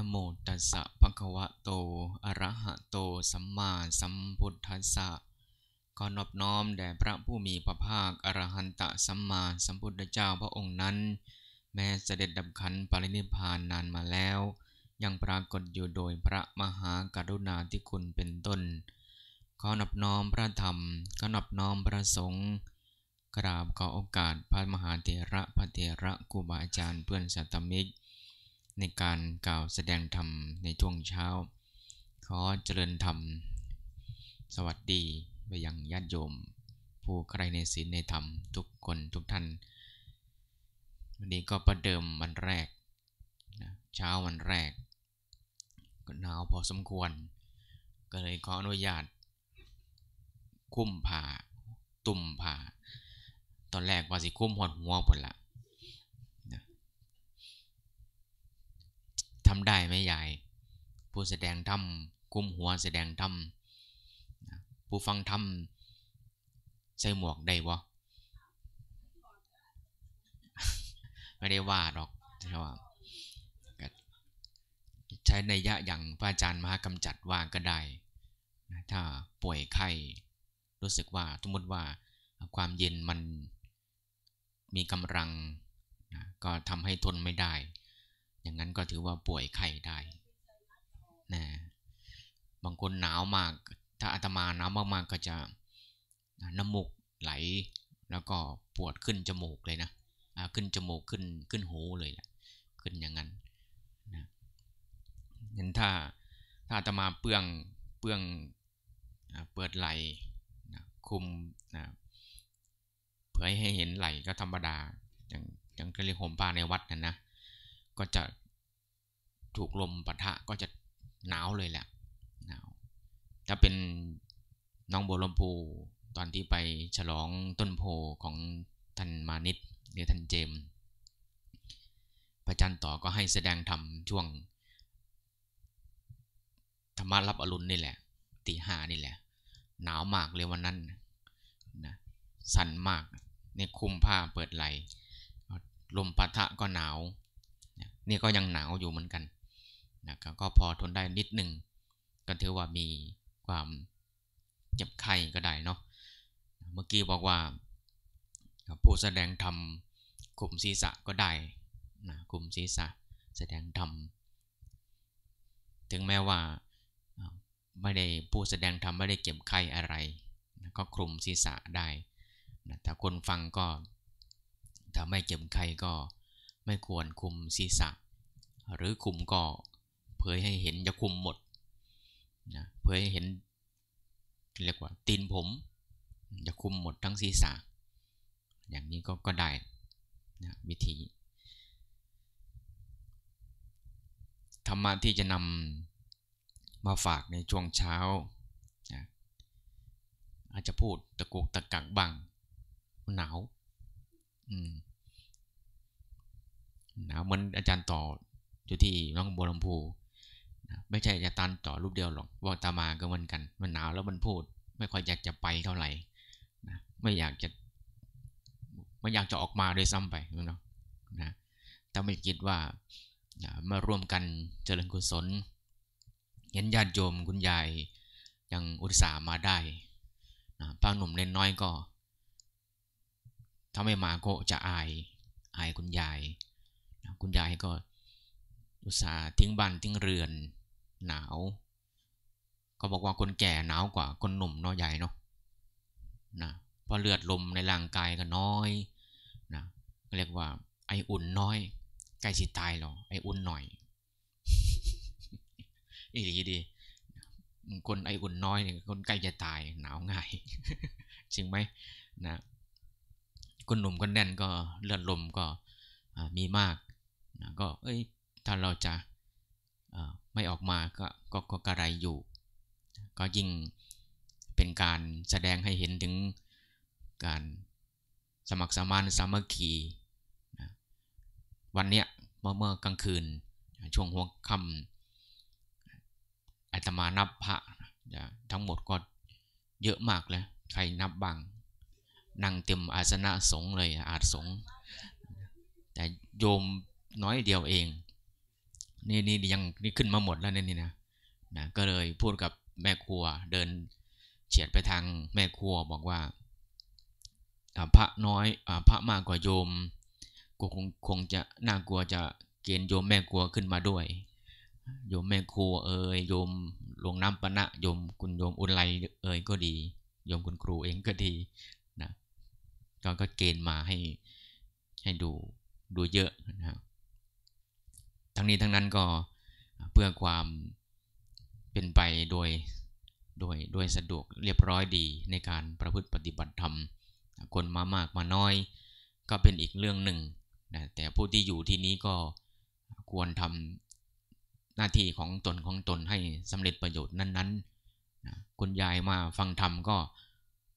นโมตัสสะภะคะวะโตอะระหะโตสัมมาสัมพุทธัสสะขอนอบน้อม แด่พระผู้มีพระภาคอรหันตสัมมาสัมพุทธเจ้าพระองค์นั้น แม้เสด็จดับขันปรินิพานนานมาแล้ว ยังปรากฏอยู่โดยพระมหากรุณาธิคุณเป็นต้นขอนอบน้อมพระธรรมขอนอบน้อมพระสงฆ์กราบขอโอกาสพระมหาเถระพระเถระครูบาอาจารย์เพื่อนสัตมิกในการกล่าวแสดงธรรม ในช่วงเช้า ขอเจริญธรรม สวัสดีไปยังญาติโยม ผู้ใครในศีลในธรรม ทุกคนทุกท่านวันนี้ก็ประเดิมวันแรกนะเช้าวันแรก ก็หนาวพอสมควร ก็เลยขออนุญาต คุ้มผ่าตุ่มผ่า ตอนแรกว่าสิคุ้มหดหัวผลละทำได้ไหมยายผู้แสดงธรรมกุมหัวแสดงธรรม ผู้ฟังธรรมใส่หมวกได้บ่ไม่ได้ว่าหรอกใช่ว่าใช้ในยะอย่างพระอาจารย์มหากาจัดว่าก็ได้ ถ้าป่วยไข้รู้สึกว่าสมมติว่าความเย็นมันมีกำลัง ก็ทำให้ทนไม่ได้อย่างนั้นก็ถือว่าป่วยไข้ได้ นะ บางคนหนาวมาก ถ้าอาตมาหนาวมากๆก็จะ น้ำมูกไหล แล้วก็ปวดขึ้นจมูกเลยนะ ขึ้นจมูกขึ้นขึ้นหูเลยแหละ ขึ้นอย่างนั้น นะเห็นถ้า ถ้าอาตมาเปื้อง เปื้องเปิดไหล คุม นะเผยให้เห็นไหลก็ธรรมดาอย่างอย่างเรียกห่มผ้าในวัดนั่นนะก็จะถูกลมปะทะก็จะ หนาวเลยแหละหนาว ถ้าเป็นน้องบัวลมพู ตอนที่ไปฉลองต้นโพของ ท่านมานิตหรือท่านเจม พระจันทร์ต่อก็ให้แสดงธรรมช่วง ธรรมรับอรุณนี่แหละตีห้านี่แหละ หนาวมากเลยวันนั้นนะสั่นมากในคุมผ้าเปิดไหลลมปะทะก็หนาวนี่ก็ยังหนาวอยู่เหมือนกันนะครับก็พอทนได้นิดหนึ่งก็ถือว่ามีความเจ็บไข้ก็ได้เนาะเมื่อกี้บอกว่าผู้แสดงธรรมกุมศีรษะก็ได้นะคุมศีรษะแสดงธรรมถึงแม้ว่าไม่ได้ผู้แสดงธรรมไม่ได้เจ็บไข้อะไรนะก็คลุมศีรษะได้นะถ้าคนฟังก็ถ้าไม่เจ็บไข้ก็ไม่ควรคุมศีรษะ หรือคุมก็เผยให้เห็นจะคุมหมดนะเผยให้เห็นเรียกว่าตีนผมจะคุมหมดทั้งศีรษะ อย่างนี้ก็ก็ได้นะวิธี ธรรมะที่จะนำมาฝากในช่วงเช้านะอาจจะพูดตะกุกตะกักบ้างหนาวอืมนะเหมือนอาจารย์ต่ออยู่ที่น้องบัวลำพูนะไม่ใช่จะตันต่อรูปเดียวหรอกว่าตามาก็เหมือนกันมันหนาวแล้วมันพูดไม่ค่อยอยากจะไปเท่าไหร่นะไม่อยากจะไม่อยากจะออกมาด้วยซ้ำไปเนาะนะแต่ไม่คิดว่ามาร่วมกันเจริญกุศลเห็นญาติโยมคุณยายยังอุตส่าห์มาได้นะป้าหนุ่มเล่นน้อยก็ ถ้าไม่มาก็จะอายอายคุณยายคุณยายก็อุตส่าห์ทิ้งบ้านทิ้งเรือนหนาว ก็บอกว่าคนแก่หนาวกว่า คนหนุ่มเนาะยญ่เนาะนะเพราะเลือดลมในร่างกายก็น้อยนะเรียกว่า ไออุ่นน้อยใกล้สิตายหรอไออุ่นหน่อยอีหลีดีคนไออุ่นน้อยเนี่ยคนใกล้จะตายหนาวง่ายจริงไหมนะคนหนุ่มคนแน่นก็เลือดลมก็มีมากนะก็เอ้ย ถ้าเราจะไม่ออกมาก็ก็ก็กระไรอยู่ ก็ยิ่งเป็นการแสดงให้เห็นถึงการสมัครสมานสามัคคีนะวันเนี้ยเมื่อเมื่อกลางคืนช่วงหัวค่ำอาตมานับพระนะทั้งหมดก็เยอะมากเลย ใครนับบ้าง นั่งเต็มอาสนะสงเลยอาสงแต่โยมน้อยเดียวเอง นี่นี่ยังนี่ขึ้นมา หมด แล้วนี่นะนะ ก็ เลยพูดกับแม่ครัว เดินเฉียดไป ทาง แม่ ครัว บอกว่า พระ น้อยพระ มาก กว่า โยมก็คงคง จะ น่า กลัว จะ เกณฑ์ โยม แม่ ครัว ขึ้น มา ด้วย โยม แม่ครัว เอ่ยโยมหลวงน้ำปณะโยม คุณ โยม อุไลเอ่ยก็ ดี โยม คุณครู เอง ก็ ดีนะก็ก็เกณฑ์ มาให้ ให้ดู ดู เยอะนะครับทั้งนี้ทั้งนั้นก็เพื่อความเป็นไปโดยโดยโดยสะดวกเรียบร้อยดีในการประพฤติปฏิบัติธรรมคนมามากมาน้อย ก็เป็นอีกเรื่องหนึ่งนะแต่ผู้ที่อยู่ที่นี้ก็ควรทำหน้าที่ของตนของตนให้สำเร็จประโยชน์นั้นๆนะคุณยายมาฟังธรรมก็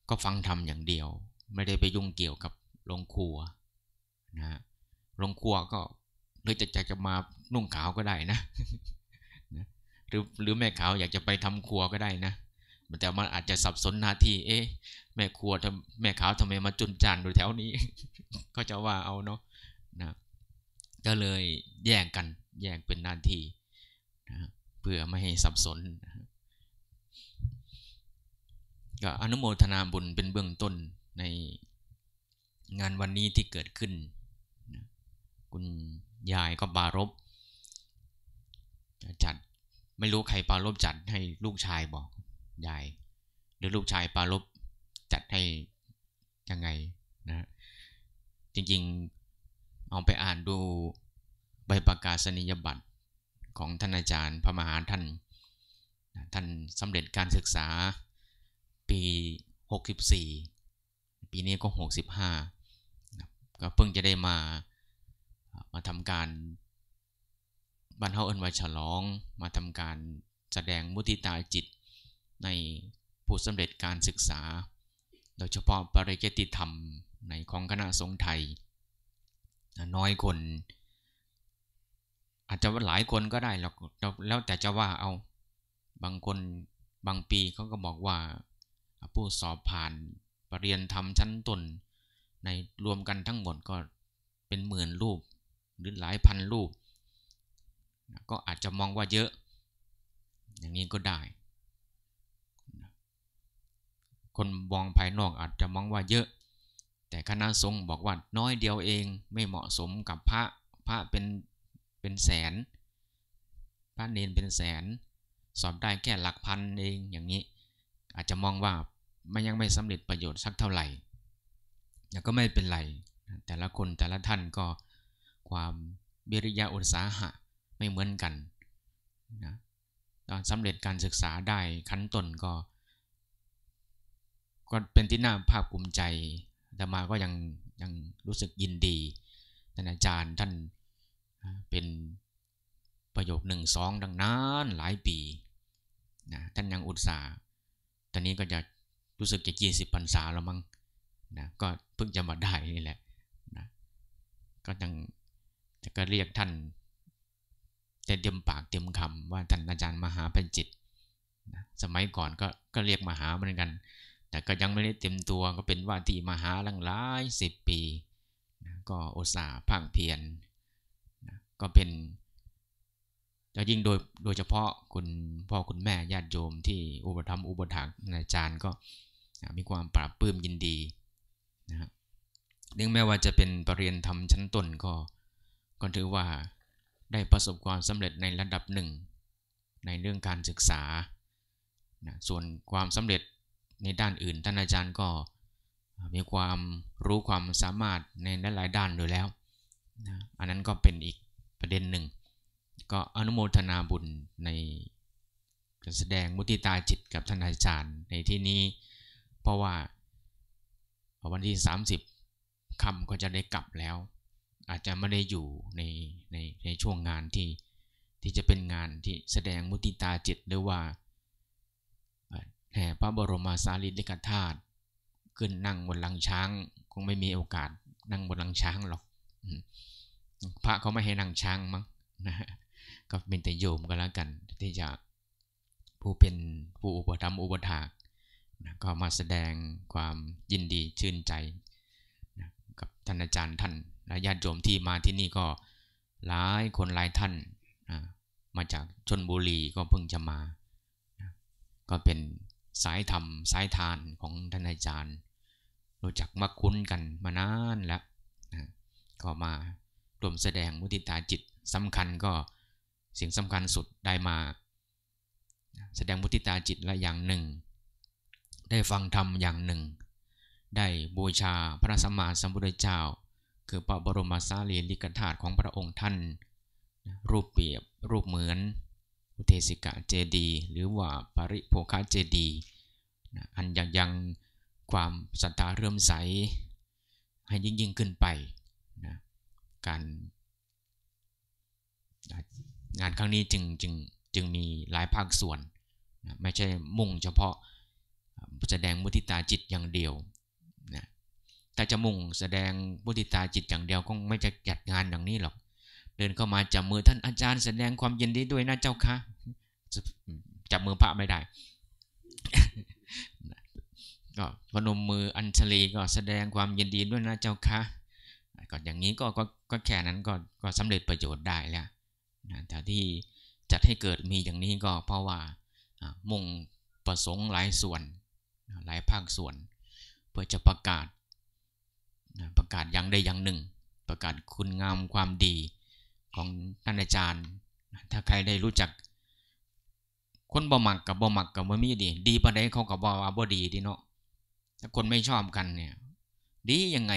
ก็ฟังธรรมอย่างเดียว ไม่ได้ไปยุ่งเกี่ยวกับโรงครัวนะโรงครัวก็หรือจะจะจะมานุ่งขาวก็ได้นะ หรือหรือแม่ขาวอยากจะไปทำครัวก็ได้นะ แต่มันอาจจะสับสนหน้าที่ เอ๊ะแม่ครัวทำแม่ขาวทำไมมาจุนจานอยู่แถวนี้ ก็จะว่าเอาเนาะนะ ก็เลยแยกกันแยกเป็นหน้าทีนะเพื่อไม่ให้สับสน ก็อนุโมทนาบุญเป็นเบื้องต้นในงานวันนี้ที่เกิดขึ้นคุณยายก็ปารบจัดไม่รู้ใครปารบจัดให้ลูกชายบอก ยาย หรือลูกชายปารบจัดให้ยังไงนะจริงๆ เอาไปอ่านดูใบประกาศนียบัตรของท่านอาจารย์พระมหาท่านท่านสำเร็จการศึกษาปี 64 ปีนี้ก็ 65 ก็เพิ่งจะได้มามาทำการบรรเทาเอินไวฉลอง มาทำการแสดงมุติตาจิตในผู้สำเร็จการศึกษา โดยเฉพาะปริเกติธรรมในของคณะสงฆ์ไทย น้อยคน อาจจะว่าหลายคนก็ได้หรอกแล้วแต่จะว่าเอาบางคนบางปีเขาก็บอกว่าผู้สอบผ่าน ปรริญญาธรรมชั้นต้นในรวมกันทั้งหมดก็เป็นหมื่นรูปหรือหลายพันรูปก็อาจจะมองว่าเยอะ อย่างนี้ก็ได้ คนมองภายนอกอาจจะมองว่าเยอะ แต่คณะสงฆ์บอกว่าน้อยเดียวเองไม่เหมาะสมกับพระพระเป็นเป็นแสน พระเนนเป็นแสน สอบได้แค่หลักพันเองอย่างนี้ อาจจะมองว่ามันยังไม่สำเร็จประโยชน์สักเท่าไหร่แต่ก็ไม่เป็นไร แต่ละคนแต่ละท่านก็ความเบริยาอุตสาหะ ไม่เหมือนกันนะตอนสำเร็จการศึกษาได้ขั้นต้นก็ ก็เป็นที่น่าภาคภูมิใจ แต่มาก็ยังยังรู้สึกยินดี ท่านอาจารย์ท่านเป็นประโยคหนึ่งสอง ดังนั้นหลายปีนะท่านยังอุตส่าห์ตอนนี้ก็จะรู้สึกจะกี่สิบพรรษาแล้วมั้งนะก็เพิ่งจะมาได้นี่แหละนะก็ยังแต่ก็เรียกท่านแต่เต็มปากเต็มคำว่าท่านอาจารย์มหาเป็นจิต สมัยก่อนก็ก็เรียกมหาเหมือนกัน แต่ก็ยังไม่ได้เต็มตัวก็เป็นว่าที่มหาลังหลายสิบปี ก็โอสาพังเพียรก็เป็นจะยิ่งโดยโดยเฉพาะคุณพ่อคุณแม่ญาติโยมที่อุปธรรมอุปถักอาจารย์ก็มีความปราบปื้มยินดีนะฮะถึ่งแม้ว่าจะเป็นปรริญญาธรรมชั้นต้นก็ก็ถือว่าได้ประสบความสำเร็จในระดับหนึ่งในเรื่องการศึกษา ส่วนความสำเร็จในด้านอื่น ท่านอาจารย์ก็มีความรู้ความสามารถในหลายด้านอยู่แล้ว อันนั้นก็เป็นอีกประเด็นหนึ่ง ก็อนุโมทนาบุญในการแสดงมุติตาจิตกับท่านอาจารย์ในที่นี้ เพราะว่าวันที่30คำก็จะได้กลับแล้วอาจจะไม่ได้อยู่ในในในช่วงงานที่ที่จะเป็นงานที่แสดงมุติตาจิตหรือว่าแห่พระบรมสารีริกธาตุขึ้นนั่งบนหลังช้างคงไม่มีโอกาสนั่งบนหลังช้างหรอก พระเขาไม่ให้นั่งช้างมั้งนะก็เป็นแต่โยมก็แล้วกัน ที่จะผู้เป็นผู้อุปธรรมอุปถากนะก็มาแสดงความยินดีชื่นใจนะกับท่านอาจารย์ท่านญาติโยมที่มาที่นี่ก็หลายคนหลายท่านมาจากชนบุรีก็เพิ่งจะมา ก็เป็นสายธรรมสายทานของท่านอาจารย์ รู้จักมาคุ้นกันมานานแล้วก็มารวมแสดงมุติตาจิตสำคัญก็สิ่งสำคัญสุดได้มาแสดงมุติตาจิตละอย่างหนึ่ง ได้ฟังธรรมอย่างหนึ่ง ได้บูชาพระสัมมาสัมพุทธเจ้าคือพระบรมสารีริกธาตุของพระองค์ท่าน รูปเปรียบ รูปเหมือนอุเทสิกะเจดี หรือว่าปริโภคเจดี อันยังยังความศรัทธาเริ่มใสให้ยิ่งยิ่งขึ้นไปนะการ งานครั้งนี้จึงจึงจึงมีหลายภาคส่วน ไม่ใช่มุ่งเฉพาะแสดงมุทิตาจิตอย่างเดียวถ้าจะมุ่งแสดงบุติตาจิตอย่างเดียวคงไม่จะจัดงานอย่างนี้หรอก เดินเข้ามาจับมือท่านอาจารย์ แสดงความยินดีด้วยนะเจ้าคะ จับมือพระไม่ได้ ก็พนมมืออัญชลีก็แสดงความยินดีด้วยนะเจ้าคะ ก็อย่างนี้ก็ก็แค่นั้นก็ก็สำเร็จประโยชน์ได้แล้วนะแต่ที่จัดให้เกิดมีอย่างนี้ก็เพราะว่ามุ่งประสงค์หลายส่วนหลายภาคส่วน เพื่อจะประกาศประกาศอย่างใดอย่างหนึ่ง ประกาศคุณงามความดีของท่านอาจารย์ ถ้าใครได้รู้จัก คนบ่หมักกับบ่หมักกับบ่มีดี ดีประเดี๋ยวเขากับบ่วาบ่ดีดีเนาะถ้าคนไม่ชอบกันเนี่ยดียังไง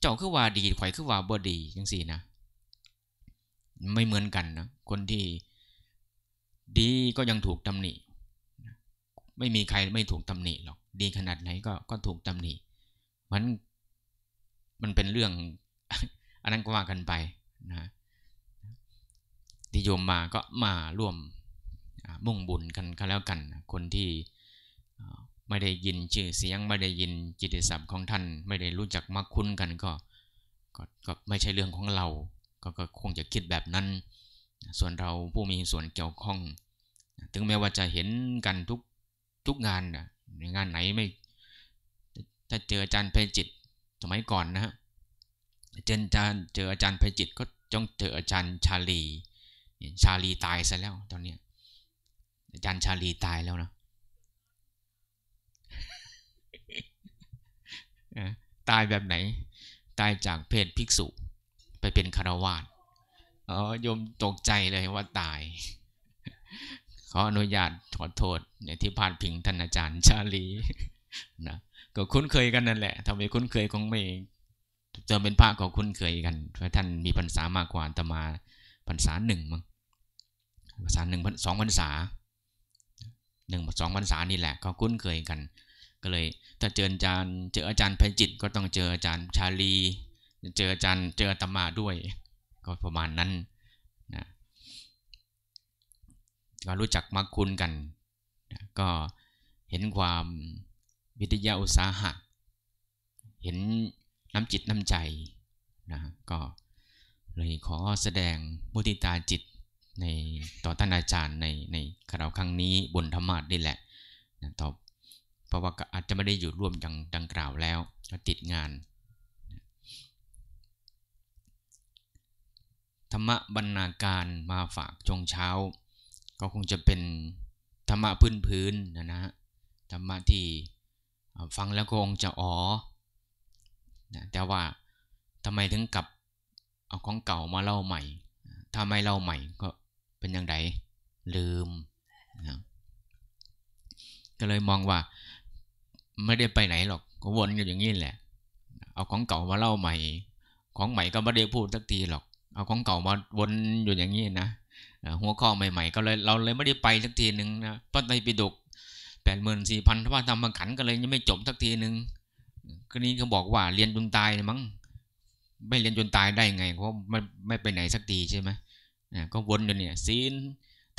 เจ้าคือว่าดีข่อยคือว่าบ่ดีจังสี่นะไม่เหมือนกันนะคนที่ ดีก็ยังถูกตำหนิ ไม่มีใครไม่ถูกตำหนิหรอกดีขนาดไหนก็ก็ถูกตำหนิมันมันเป็นเรื่องอันนั้นก็ว่ากันไปนะที่โยมมาก็มาร่วมมุ่งบุญกันก็แล้วกัน คนที่ไม่ได้ยินชื่อเสียง ไม่ได้ยินจิตศัพท์ของท่าน ไม่ได้รู้จักมักคุ้นกันก็ก็ก็ไม่ใช่เรื่องของเรากก็คงจะคิดแบบนั้น ส่วนเราผู้มีส่วนเกี่ยวข้องถึงแม้ว่าจะเห็นกันทุกทุกงานนะงานไหนไม่ถ้าเจออาจารย์เพจิตสมัยก่อนนะฮะเจนจานเจออาจารย์ภัยจิต ก็จ้องเจออาจารย์ชาลีชาลีตายซะแล้ว ตอนเนี้ยอาจารย์ชาลีตายแล้วนะตายแบบไหน ตายจากเพศภิกษุ ไปเป็นคารวาสอ๋อยมตกใจเลยว่าตาย ขออนุญาตขอโทษที่พาดพิงท่านอาจารย์ชาลี นะก็คุ้นเคยกันนั่นแหละ ทำไมคุ้นเคยคงไม่จะเป็นพระก็คุ้นเคยกันเพราะท่านมีพรรษามากกว่าตมาพรรษาหนึ่งมั้งพรรษาหนึ่งสองพรรษาหนึ่งสองพรรษานี่แหละ ก็คุ้นเคยกัน ก็เลย ถ้าเจออาจารย์เจออาจารย์ภัยจิตก็ต้องเจออาจารย์ชาลีเจออาจารย์เจอตมาด้วยก็ประมาณนั้นนะก็รู้จักมักคุ้นกัน ก็เห็นความวิทยาอุตสาหะเห็นน้ำจิตน้ำใจนะก็เลยขอแสดงมุติตาจิตในต่อท่านอาจารย์ในในคราวครั้งนี้บนธรรมาสนี่แหละนะตอบเพราะว่าอาจจะไม่ได้อยู่ร่วมอย่างดังกล่าวแล้วก็ติดงาน ธรรมะบรรณาการมาฝากชงเช้า ก็คงจะเป็นธรรมะพื้นพื้นนะนะธรรมะที่ฟังแล้วก็คงจะอ๋อ แต่ว่าทำไมถึงกลับ เอาของเก่ามาเล่าใหม่ ถ้าไม่เล่าใหม่ก็เป็นอย่างไรลืมนะก็เลยมองว่าไม่ได้ไปไหนหรอกก็วนอยู่อย่างนี้แหละ เอาของเก่ามาเล่าใหม่ ของใหม่ก็ไม่ได้พูดสักทีหรอก เอาของเก่ามาวนอยู่อย่างนี้นะหัวข้อใหม่ ๆ ก็เลยเราเลยไม่ได้ไปสักทีหนึ่งนะพระไตรปิฎกแปดหมื่นสี่พันว่าทำมาขันก็เลยยังไม่จบสักทีหนึ่งก็นี้เขาบอกว่าเรียนจนตายมั้ง ไม่เรียนจนตายได้ไงเพราะมันไม่ไปไหนสักทีใช่ไหมนก็วนอยู่เนี่ยศีล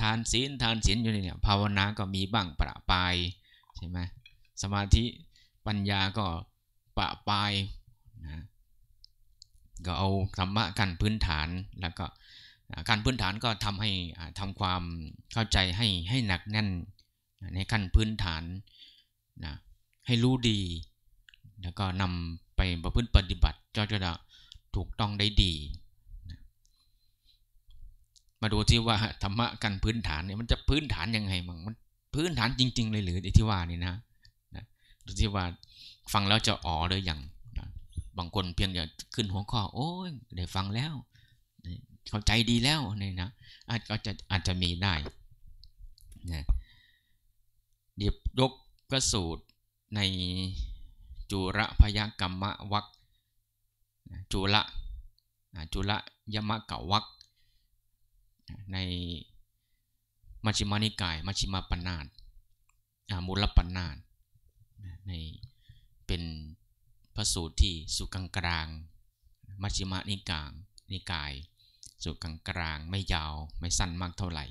ทานศีลทานศีลอยู่เนี่ยภาวนาก็มีบ้างประปายใช่ไหมสมาธิปัญญาก็ประปายนะก็เอาธรรมะกันพื้นฐานแล้วก็การพื้นฐานก็ทำให้ทำความเข้าใจให้ให้หนักแน่นในขั้นพื้นฐานนะให้รู้ดี แล้วก็นำไปประพฤติปฏิบัติจ็จะถูกต้องได้ดี มาดูที่ว่าธรรมะกันพื้นฐานเนี่ยมันจะพื้นฐานยังไงมั่งมันพื้นฐานจริง ๆ เลยหรือที่ว่านี่นะนะดูที่ว่าฟังแล้วจะอ๋อเลยอย่างนะบางคนเพียงอยากขึ้นหัวข้อ โอ้ยได้ฟังแล้วเข้าใจดีแล้วนี่นะอาจจะอาจจะมีได้นะหยิบยกพระสูตรในจุระพยกรรมวักจุระจุระยมะกะวัก ในมัชฌิมานิกาย มัชฌิมาปนาตมูลปนาตในเป็นพระสูตรที่สุกังกลาง มัชฌิมานิกายนิกาย สุกังกลางไม่ยาว ไม่สั้นมากเท่าไหร่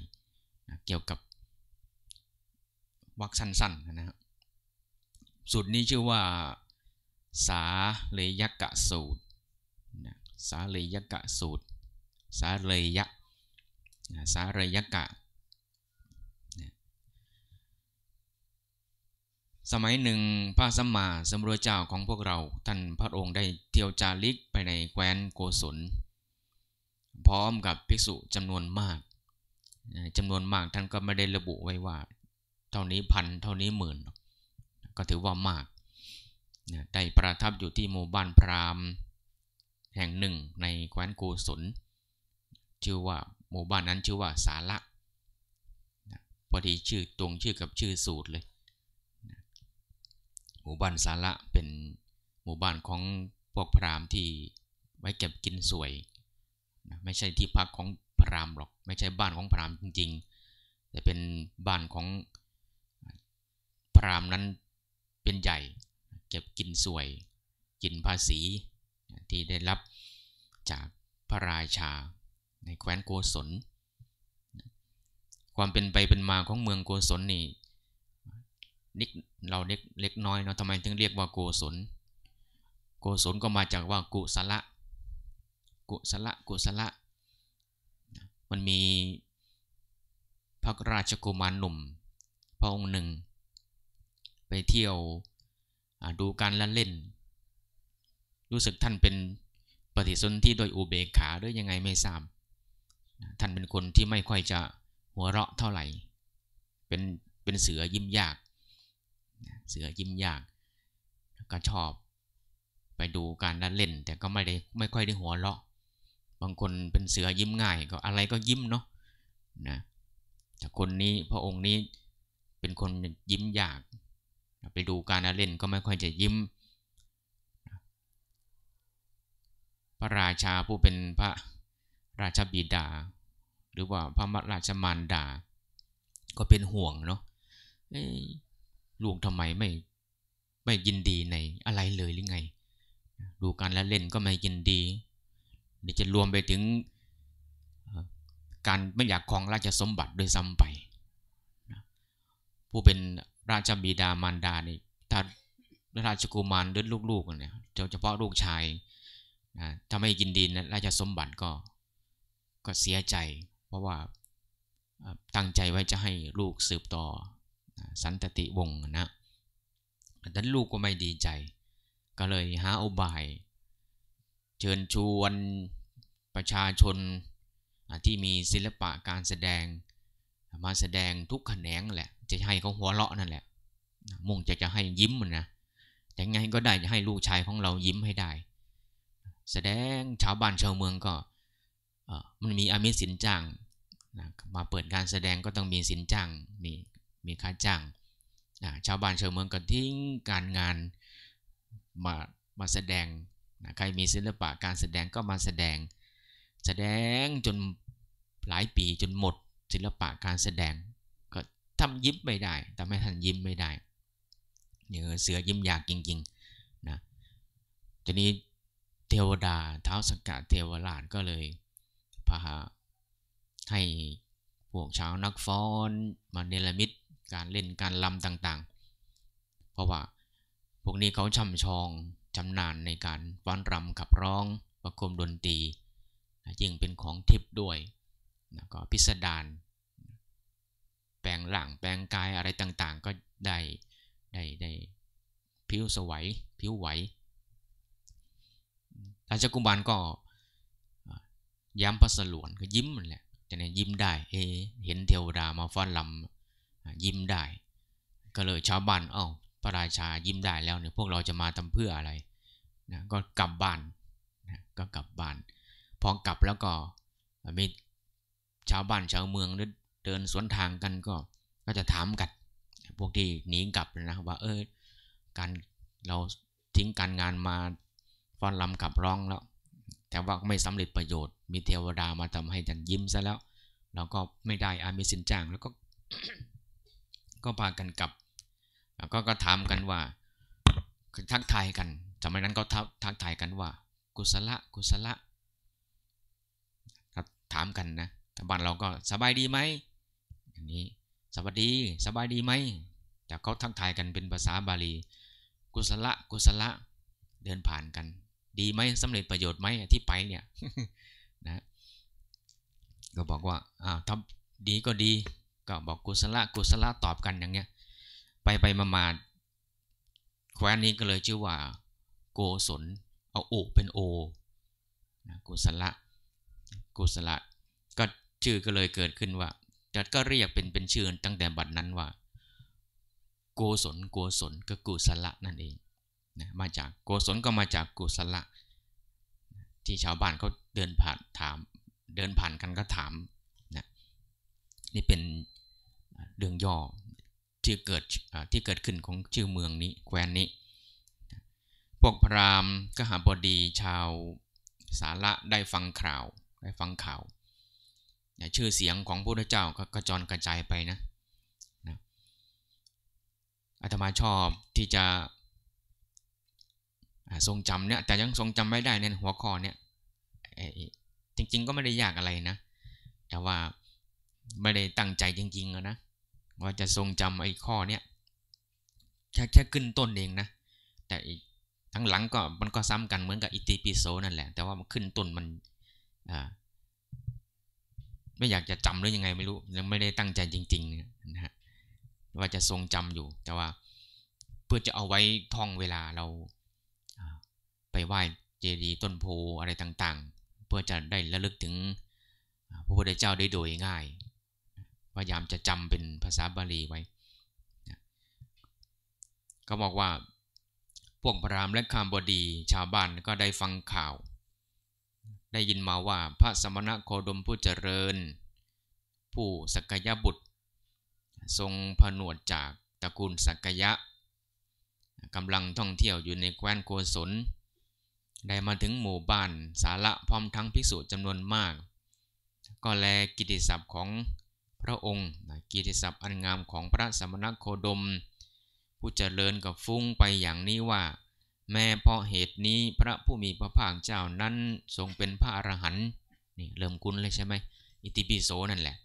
เกี่ยวกับวักสั้นๆนะครับ สูตรนี้ชื่อว่าสาเลยกะสูตร สาเลยกะสูตร สาเลยะสาเลยกะสมัยหนึ่งพระสัมมาสัมพุทธเจ้าของพวกเราท่านพระองค์ได้เที่ยวจาริกไปในแคว้นโกศลพร้อมกับภิกษุจำนวนมากจำนวนมากท่านก็ไม่ได้ระบุไว้ว่าเท่านี้พัน เท่านี้หมื่น ก็ถือว่ามากได้ประทับอยู่ที่หมู่บ้านพราหมณ์แห่งหนึ่ง ในแคว้นกูสนชื่อว่าหมู่บ้านนั้นชื่อว่าสาระพอดีชื่อตรงชื่อกับชื่อสูตรเลยหมู่บ้าน สาระเป็นหมู่บ้านของพวกพราหมณ์ที่ไว้เก็บกินสวย ไม่ใช่ที่พักของพราหมณ์หรอก ไม่ใช่บ้านของพราหมณ์จริง ๆ แต่เป็นบ้านของพราหมณ์นั้นเป็นใหญ่เก็บกินสวยกินภาษีที่ได้รับจากพระราชาในแคว้นโกศลความเป็นไปเป็นมาของเมืองโกศลนี่นิกเราเล็กเล็กน้อยเนาะทำไมถึงเรียกว่าโกศลโกศลก็มาจากว่ากุศละกุศละกุศละ มันมีพระราชกุมารหนุ่มพระองค์หนึ่งไปเที่ยวดูการละเล่น รู้สึกท่านเป็นปฏิสนธิโดยอุเบกขาด้วยยังไงไม่ทราบท่านเป็นคนที่ไม่ค่อยจะหัวเราะเท่าไหร่ เป็น เป็นเสือยิ้มยาก เสือยิ้มยาก ก็ชอบไปดูการละเล่นแต่ก็ไม่ได้ไม่ค่อยได้หัวเราะ บางคนเป็นเสือยิ้มง่ายก็อะไรก็ยิ้มเนาะนะแต่คนนี้พระองค์นี้เป็นคนยิ้มยากไปดูการเล่นก็ไม่ค่อยจะยิ้มพระราชาผู้เป็นพระราชบิดา หรือว่าพระมราชมารดา ก็เป็นห่วงเนาะลูกทำไมไม่ไม่ยินดีในอะไรเลยหรือไง ดูการละเล่นก็ไม่ยินดีเดี๋ยวจะรวมไปถึงการไม่อยากครองราชสมบัติด้วยซ้ำไปผู้เป็นราชบิดามารดานี่ถ้าราชกุมารดรือลูกๆเนี่ยเฉพาะลูกชายนะถ้าไม่กินดินราชสมบัติก็ก็เสียใจ เพราะว่าตั้งใจไว้จะให้ลูกสืบต่อ สันตติวงศ์นะดันลูกก็ไม่ดีใจ ก็เลยหาอุบาย เชิญชวนประชาชนที่มีศิลปะการแสดงมาแสดงทุกขแขนงแหละจะให้เขาหัวเราะนั่นแหละ มุ่งจะจะให้ยิ้มมันนะแต่ไงก็ได้จะให้ลูกชายของเรายิ้มให้ได้ แสดงชาวบ้านชาวเมืองก็มันมีอามิสินจ้างนะมาเปิดการแสดงก็ต้องมีสินจ้างมีมีค่าจ้างนะชาวบ้านชาวเมืองก็ทิ้งการงานมามาแสดงนะใครมีศิลปะการแสดงก็มาแสดงแสดงจนหลายปีจนหมดศิลปะการแสดง ก็ทำยิ้มไม่ได้ทำให้ท่านยิ้มไม่ได้เนื้อเสือยิ้มยากจริงๆนะทีนี้เทวดาเท้าสังกดเทวราชก็เลยพาให้พวกชาว นักฟ้อน มา เนรมิตการเล่นการลำต่างๆ เพราะว่าพวกนี้เขาช่ำชองชำนาญในการฟ้อนรำขับร้องประคมดนตรียิ่งเป็นของทิพย์ด้วยนะก็พิสดาร แปลงหลังแปลงกายอะไรต่างๆ ก็ได้ได้ได้ผิวสวยผิวไหวราชกุมารก็ย้ำพระสลวนก็ยิ้มมันแหละแต่เนี่ยยิ้มได้เอเห็นเทวดามาฟ้อนลำยิ้มได้ ก็เลยชาวบ้านเอ้าพระราชายิ้มได้แล้วเนี่ยพวกเราจะมาทำเพื่ออะไรนะก็กลับบ้านนะก็กลับบ้าน พอกลับแล้วก็มีชาวบ้านชาวเมืองเดินสวนทางกันก็ก็จะถามกันพวกที่หนีกลับนะว่าเออการเราทิ้งการงานมาฟ้อนลำลับร้องแล้ว แต่ว่าไม่สำเร็จประโยชน์มีเทวดามาทำให้จันยิ้มซะแล้ว เราก็ไม่ได้อามีสินจ้างแล้วก็ก็พากันกลับแลก็ก็ถามกันว่าทักทายกัน สมัยนั้นก็ทักทักทายกันว่า กุศลกุศลถามกันนะแต่บ้านเราก็สบายดีไหมอย่างนี้สวัสดี สบายดีไหมแต่เขาทักทายกันเป็นภาษาบาลี กุศละกุศละ เดินผ่านกัน ดีไหมสำเร็จประโยชน์ไหมที่ไปเนี่ยนะก็บอกว่าอ้าวทำดีก็ดี ก็บอกกุศละกุศละ ตอบกันอย่างเงี้ย ไปไปมามาแควนนี้ก็เลยชื่อว่าโกศล เอาโอเป็นโอนะกุศละ กุศละชื่อก็เลยเกิดขึ้นว่าจัดก็เรียกเป็นเป็นชื่อตั้งแต่บัดนั้นว่าโกศลโกศลก็กุศละ นั่นเองนะมาจากโกศลก็มาจากกุศละ ที่ชาวบ้านเขาเดินผ่านถามเดินผ่านกันก็ถามนะนี่เป็น เรื่องย่อที่เกิดที่เกิดขึ้นของชื่อเมืองนี้แคว้นนี้ พวกพราหมณ์ก็หาบดีชาวสาระได้ฟังข่าวได้ฟังข่าวชื่อเสียงของพระพุทธเจ้าก็กระจรกระจายไปนะนะอาตมาชอบที่จะทรงจำเนี่ย แต่ยังทรงจำไม่ได้ในหัวข้อเนี่ยจริงๆ ก็ไม่ได้ยากอะไรนะ แต่ว่าไม่ได้ตั้งใจจริงๆนะว่าจะทรงจำไอ้ข้อเนี่ยแค่แค่ขึ้นต้นเองนะ แต่ทั้งหลังก็มันก็ซ้ำกันเหมือนกับอิติปิโสนั่นแหละแต่ว่ามันขึ้นต้นมันไม่อยากจะจำหรือยังไงไม่รู้ยังไม่ได้ตั้งใจจริงๆนะฮะว่าจะทรงจำอยู่แต่ว่าเพื่อจะเอาไว้ท่องเวลาเราไปไหว้เจดีย์ต้นโพอะไรต่างๆ เพื่อจะได้ระลึกถึงพระพุทธเจ้าได้โดยง่ายพยายามจะจำเป็นภาษาบาลีไว้ ก็บอกว่า พวกพรามและคามบดีชาวบ้านก็ได้ฟังข่าวได้ยินมาว่าพระสมณะโคดมผู้เจริญ ผู้สักยะบุตร ทรงผนวดจากตระกูลสักยะ กำลังท่องเที่ยวอยู่ในแคว้นโกศล ได้มาถึงหมู่บ้าน สาระพร้อมทั้งภิกษุจำนวนมาก ก็แลกิติศัพท์ของพระองค์ กิติศัพท์อันงามของพระสมณโคดมผู้เจริญกับฟุ้งไปอย่างนี้ว่าแม้เพราะเหตุนี้พระผู้มีพระภาคเจ้านั้นทรงเป็นพระอรหันต์นี่ เริ่มคุ้นเลยใช่ไหม อิติปิโสนั่นแหละ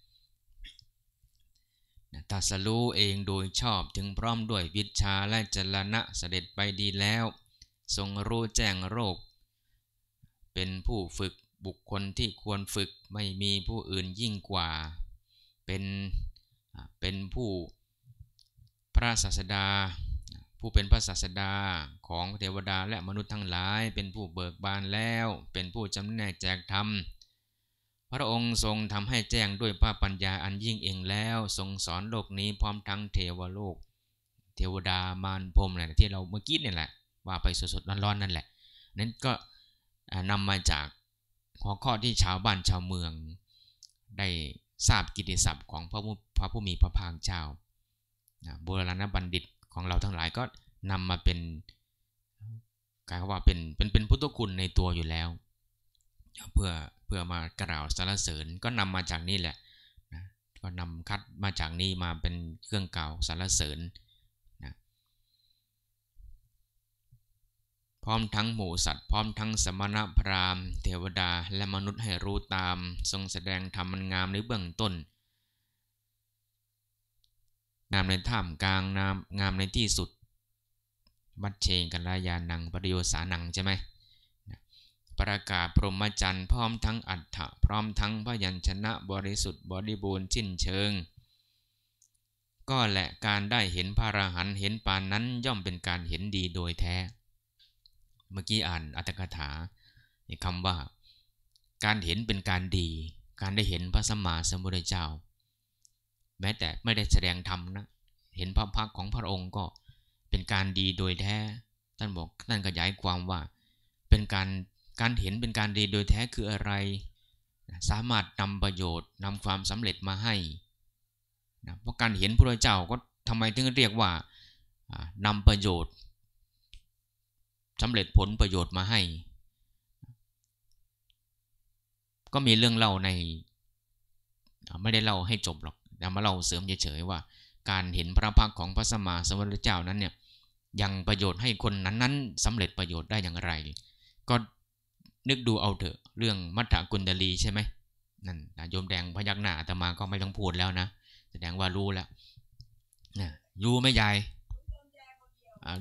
ตัสรู้เองโดยชอบถึงพร้อมด้วยวิชาและจรณะเสด็จไปดีแล้ว ทรงรู้แจ้งโรค เป็นผู้ฝึกบุคคลที่ควรฝึกไม่มีผู้อื่นยิ่งกว่า เป็นเป็นผู้พระศาสดา ผู้เป็นพระศาสดาของเทวดาและมนุษย์ทั้งหลาย เป็นผู้เบิกบานแล้วเป็นผู้จำแนกแจกธรรม พระองค์ทรงทำให้แจ้งด้วยพระปัญญาอันยิ่งเองแล้ว ทรงสอนโลกนี้พร้อมทั้งเทวโลก เทวดามารพรมอะไรที่เราเมื่อกี้เนี่ยแหละ ว่าไปสดๆร้อนๆนั่นแหละ นั้นก็นำมาจากข้อข้อที่ชาวบ้านชาวเมือง ได้ทราบกิติศัพท์ของพระพระผู้มีพระภาคเจ้าโบราณบัณฑิตของเราทั้งหลายก็นำมาเป็นกลายว่าเป็นเป็นเป็นพุทธคุณในตัวอยู่แล้วเพื่อเพื่อมากล่าวสรรเสริญก็นำมาจากนี่แหละนะก็นำคัดมาจากนี่มาเป็นเครื่องกล่าวสรรเสริญนะพร้อมทั้งหมูสัตว์พร้อมทั้งสมณพราหมณ์ เทวดาและมนุษย์ให้รู้ตาม ทรงแสดงธรรมมันงามในเบื้องต้นงามในถ้ำกลางงามงามในที่สุดบัตเชงกันลายาณังปริโยสานังใช่ไหม ประกาศพรหมจรรย์พร้อมทั้งอัฏฐะพร้อมทั้งพยัญชนะบริสุทธิ์บริบูรณ์สิ้นเชิง ก็แหละการได้เห็นพระอรหันต์เห็นปานนั้นย่อมเป็นการเห็นดีโดยแท้ เมื่อกี้อ่านอัตถกถาคำว่า การเห็นเป็นการดี การได้เห็นพระสมมาสมุทรเจ้า แม้แต่ไม่ได้แสดงธรรมนะเห็นพระพักของพระองค์ก็เป็นการดีโดยแท้ท่านบอกท่านขยายความว่าเป็นการการเห็นเป็นการดีโดยแท้คืออะไร สามารถนำประโยชน์นำความสำเร็จมาให้นะเพราะการเห็นพระเจ้าก็ทำไมถึงเรียกว่านำประโยชน์สำเร็จผลประโยชน์มาให้ ก็มีเรื่องเล่าใน ไม่ได้เล่าให้จบหรอกแต่มาเล่าเสริมเฉยๆว่า การเห็นพระพักของพระสมมาสมุทรเจ้านั้นเนี่ยยังประโยชน์ให้คนนั้นนั้นสำเร็จประโยชน์ได้อย่างไร ก็นึกดูเอาเถอะเรื่องมัทธกุณดลี ใช่ไหมนั่นโยมแดงพยักหน้าแต่มาก็ไม่ต้องพูดแล้วนะ แสดงว่ารู้แล้วนะรู้ไม่ยาย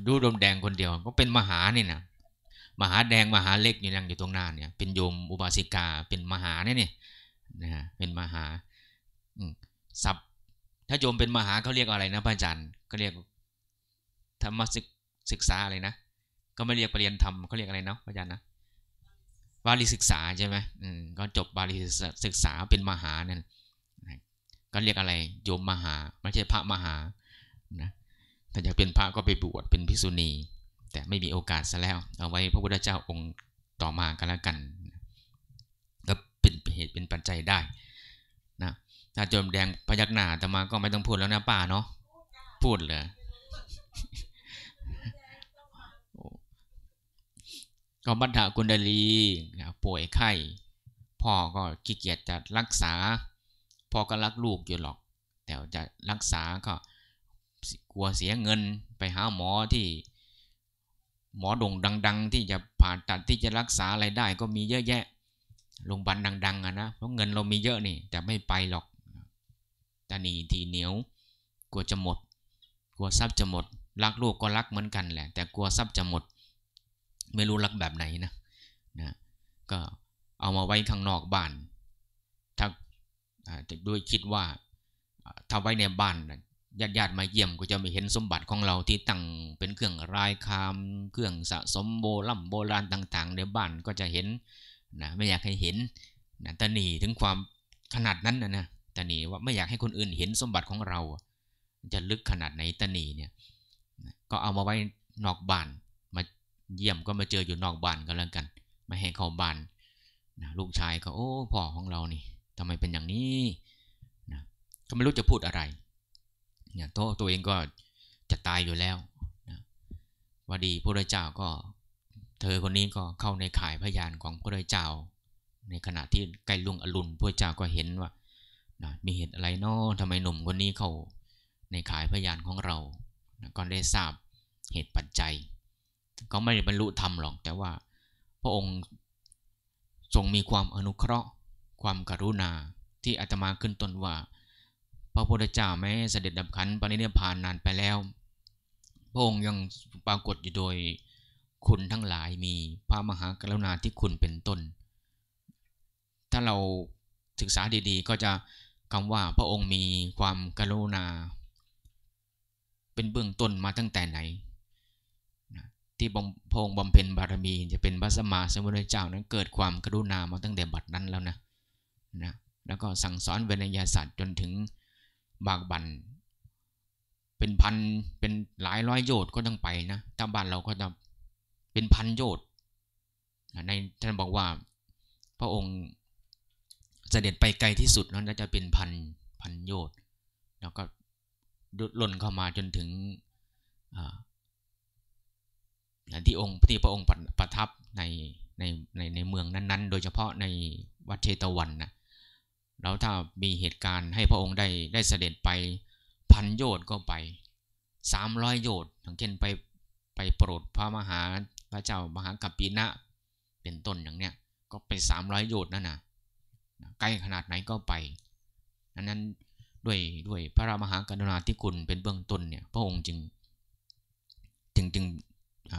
ดูโยมแดงคนเดียว ก็เป็นมหาเนี่ยนะมหาแดงมหาเล็กอยู่นั่งอยู่ตรงหน้าเนี่ย เป็นโยมอุบาสิกาเป็นมหาเนี่ยนี่นะฮะเป็นมหาศัพท์ถ้าโยมเป็นมหาเขาเรียกอะไรนะพระอาจารย์ก็เรียกธรรมศึกษาอะไรนะก็ไม่เรียกปรริญญาธรรมเขาเรียกอะไรเนาะอาจารย์นะบาลีศึกษาใช่ไหมอืมก็จบบาลีศึกษาเป็นมหานั่นก็เรียกอะไรโยมมหาไม่ใช่พระมหานะถ้าอยากเป็นพระก็ไปบวชเป็นภิกษุณีแต่ไม่มีโอกาสซะแล้วเอาไว้พระพุทธเจ้าองค์ต่อมากันแล้วกันก็เป็นเหตุเป็นปัจจัยได้นะถ้าโจมแดงพยักหน้าแต่มาก็ไม่ต้องพูดแล้วนะป้าเนาะพูดเลยก็บรรดากุณดลีป่วยไข้พ่อก็ขี้เกียจจะรักษา พ่อก็รักลูกอยู่หรอก แต่จะรักษาก็กลัวเสียเงินไปหาหมอที่หมอด่งดัง ๆ ที่จะผ่าตัดที่จะรักษาอะไรได้ก็มีเยอะแยะโรงพยาบาลดังๆอะนะเพราะเงินเรามีเยอะนี่แต่ไม่ไปหรอกตานีทีเหนียว กลัวจะหมด กลัวทรัพย์จะหมด รักลูกก็รักเหมือนกันแหละแต่กลัวทรัพย์จะหมดไม่รู้รักแบบไหนนะนะก็เอามาไว้ข้างนอกบ้าน ถ้าด้วยคิดว่าถ้าไว้ในบ้านญาติญาติมาเยี่ยมก็จะไม่เห็นสมบัติของเราที่ตั้งเป็นเครื่องรายคาม เครื่องสะสมโบล่ำโบราณต่างๆในบ้านก็จะเห็น นะไม่อยากให้เห็นนะตาหนีถึงความขนาดนั้นนะนะตาหนีว่าไม่อยากให้คนอื่นเห็นสมบัติของเรา จะลึกขนาดไหนตาหนีเนี่ยก็เอามาไว้นอกบ้านเยี่ยมก็มาเจออยู่นอกบ้านก็แล้วกันไม่ให้เข้าบ้านนะลูกชายก็โอ้พ่อของเรานี่ทำไมเป็นอย่างนี้นะก็ไม่รู้จะพูดอะไรเนี่ยโตตัวเองก็จะตายอยู่แล้วนะวดีพระเจ้าก็เธอคนนี้ก็เข้าในข่ายพยานของพระเจ้า ในขณะที่ใกล้ลุงอรุณพระเจ้าก็เห็นว่านะมีเหตุอะไรเนาะทำไมหนุ่มคนนี้เข้าในข่ายพยานของเรานะก็ได้ทราบเหตุปัจจัยเขาไม่ได้บรรลุธรรมหรอกแต่ว่าพระองค์ทรงมีความอนุเคราะห์ความกรุณาที่อาตมาขึ้นต้นว่า พระพุทธเจ้าแม้เสด็จดับขันปณินียผ่านนานไปแล้ว พระองค์ยังปรากฏอยู่โดยคุณทั้งหลายมีพระมหากรุณาที่คุณเป็นต้น ถ้าเราศึกษาดีๆ ก็จะคำว่าพระองค์มีความกรุณา เป็นเบื้องต้นมาตั้งแต่ไหนที่พระงบำเพ็ญบารมี จะเป็นพระสมมาสมุทรเจ้านั้นเกิดความกรุณามาตั้งแต่บัดนั้นแล้วนะนะ แล้วก็สั่งสอนเวนยศาสตร์จนถึงบากบันเป็นพัน เป็นหลายร้อยโยชน์ก็ต้องไปนะถ้าบ้านเราก็จะเป็นพันโยชน์ในท่านบอกว่าพระองค์เสด็จไปไกลที่สุดนั้นจะเป็นพันพันโยชน์แล้วก็ล่นเข้ามาจนถึงนะที่องค์ที่พระองค์ประทับในในในในเมืองนั้นๆ โดยเฉพาะในวัดเชตวันนะแล้วถ้ามีเหตุการณ์ให้พระองค์ได้ได้เสด็จไปพันโยชน์ก็ไปสามร้อยโยชน์อย่างเช่นไปไปโปรดพระมหาพระเจ้ามหากัปปินะ เป็นต้นอย่างเนี้ยก็ไปสามร้อยโยชน์นั่นนะใกล้ขนาดไหนก็ไปอันนั้นด้วยด้วยพระมหากรุณาธิคุณเป็นเบื้องต้นเนี่ย พระองค์จึงจึงจึง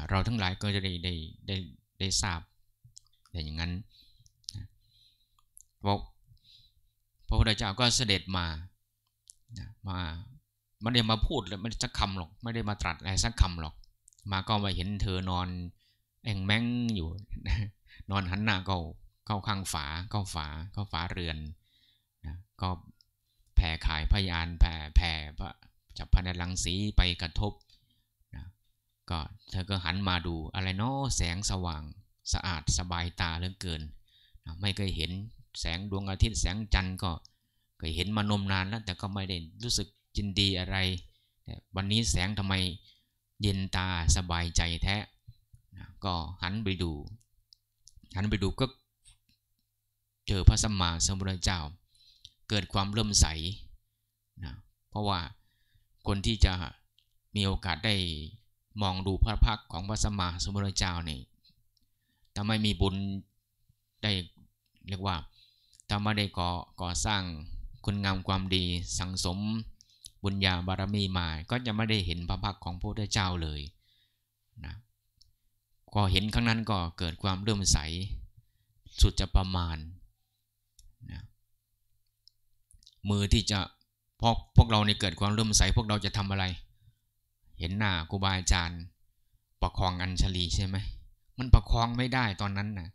เราทั้งหลายก็จะได้ได้ได้ได้ทราบแต่อย่างนั้นบพระพระพุทธเจ้าก็เสด็จมา มา ไม่ได้มาพูดเลยไม่ได้สักคำหรอกไม่ได้มาตรัสอะไรสักคำหรอก มาก็มาเห็นเธอนอน แองแมงอยู่ นอนหันหน้าเข้าเข้าข้างฝา เข้าฝาเข้าฝาเรือนนะก็แผ่ขายพยาน แผ่แผ่พระจับพันลังสีไปกระทบก็เธอก็หันมาดูอะไรเนาะแสงสว่างสะอาดสบายตาเรื่องเกิน ไม่เคยเห็นแสงดวงอาทิตย์แสงจันทร์ก็เคยเห็นมานมนานแล้วแต่ก็ไม่ได้รู้สึกจินดีอะไร วันนี้แสงทำไมเย็นตาสบายใจแท้ ก็หันไปดู หันไปดูก็เจอพระสัมมาสัมพุทธเจ้าเกิดความเริ่มใสนะเพราะว่าคนที่จะมีโอกาสได้มองดูพระพักของพระสมมาสมุทรเจ้านี่ทำไม่มีบุญได้เรียกว่าทำไม่ได้ก่อก่อสร้างคุณงามความดีสังสมบุญญาบารมีมา ก็จะไม่ได้เห็นพระพักของพระพุทธเจ้าเลยนะก็เห็นครั้งนั้นก็เกิดความเรื่มใสสุดจะประมาณนะ มือที่จะพอพวกเราในเกิดความเรื่มใสพวกเราจะทำอะไรเห็นหน้าครูบาอาจารย์ประคองอัญชลีใช่ไหม มันประคองไม่ได้ตอนนั้นนะ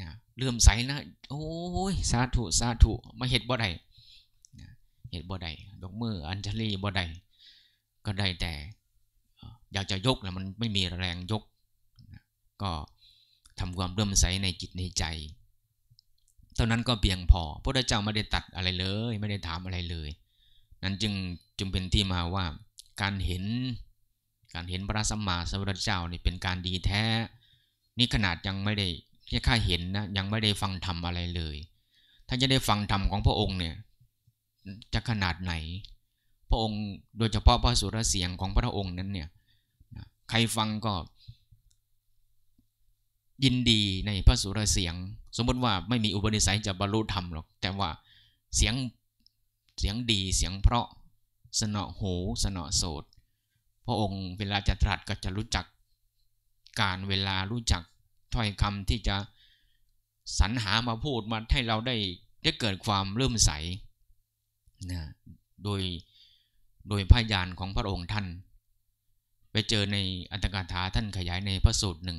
นะเลื่อมใสนะ โอ้ยสาธุ สาธุ มาเห็ดบ่ได้เห็ดบ่ได้ดอกมืออัญชลีบ่ได้ก็ได้แต่อยากจะยกแล้วมันไม่มีแรงยก ก็ทำความเลื่อมใสในจิตในใจเท่านั้นก็เพียงพอพระเจ้าไม่ได้ตัดอะไรเลย ไม่ได้ถามอะไรเลย นั้นจึงจึงเป็นที่มาว่าการเห็นการเห็นพระสัมมาสัมพุทธเจ้านี่เป็นการดีแท้ นี่ขนาดยังไม่ได้แค่ค่าเห็นนะยังไม่ได้ฟังธรรมอะไรเลยถ้าจะได้ฟังธรรมของพระองค์เนี่ยจะขนาดไหน พระองค์โดยเฉพาะพระสุรเสียงของพระองค์นั้นเนี่ยใครฟังก็ยินดีในพระสุรเสียง สมมติว่าไม่มีอุปนิสัยจะบรรลุธรรมหรอกแต่ว่าเสียงเสียงดีเสียงเพราะสนอหูสนอโสตพระองค์เวลาจะตรัสก็จะรู้จัก การเวลารู้จักถ้อยคำที่จะสรรหามาพูดมาให้เราได้ได้เกิดความเริ่มใสนะโดยโดยพยานของพระองค์ท่าน ไปเจอในอัตถกาถาท่านขยายในพระสูตรหนึ่ง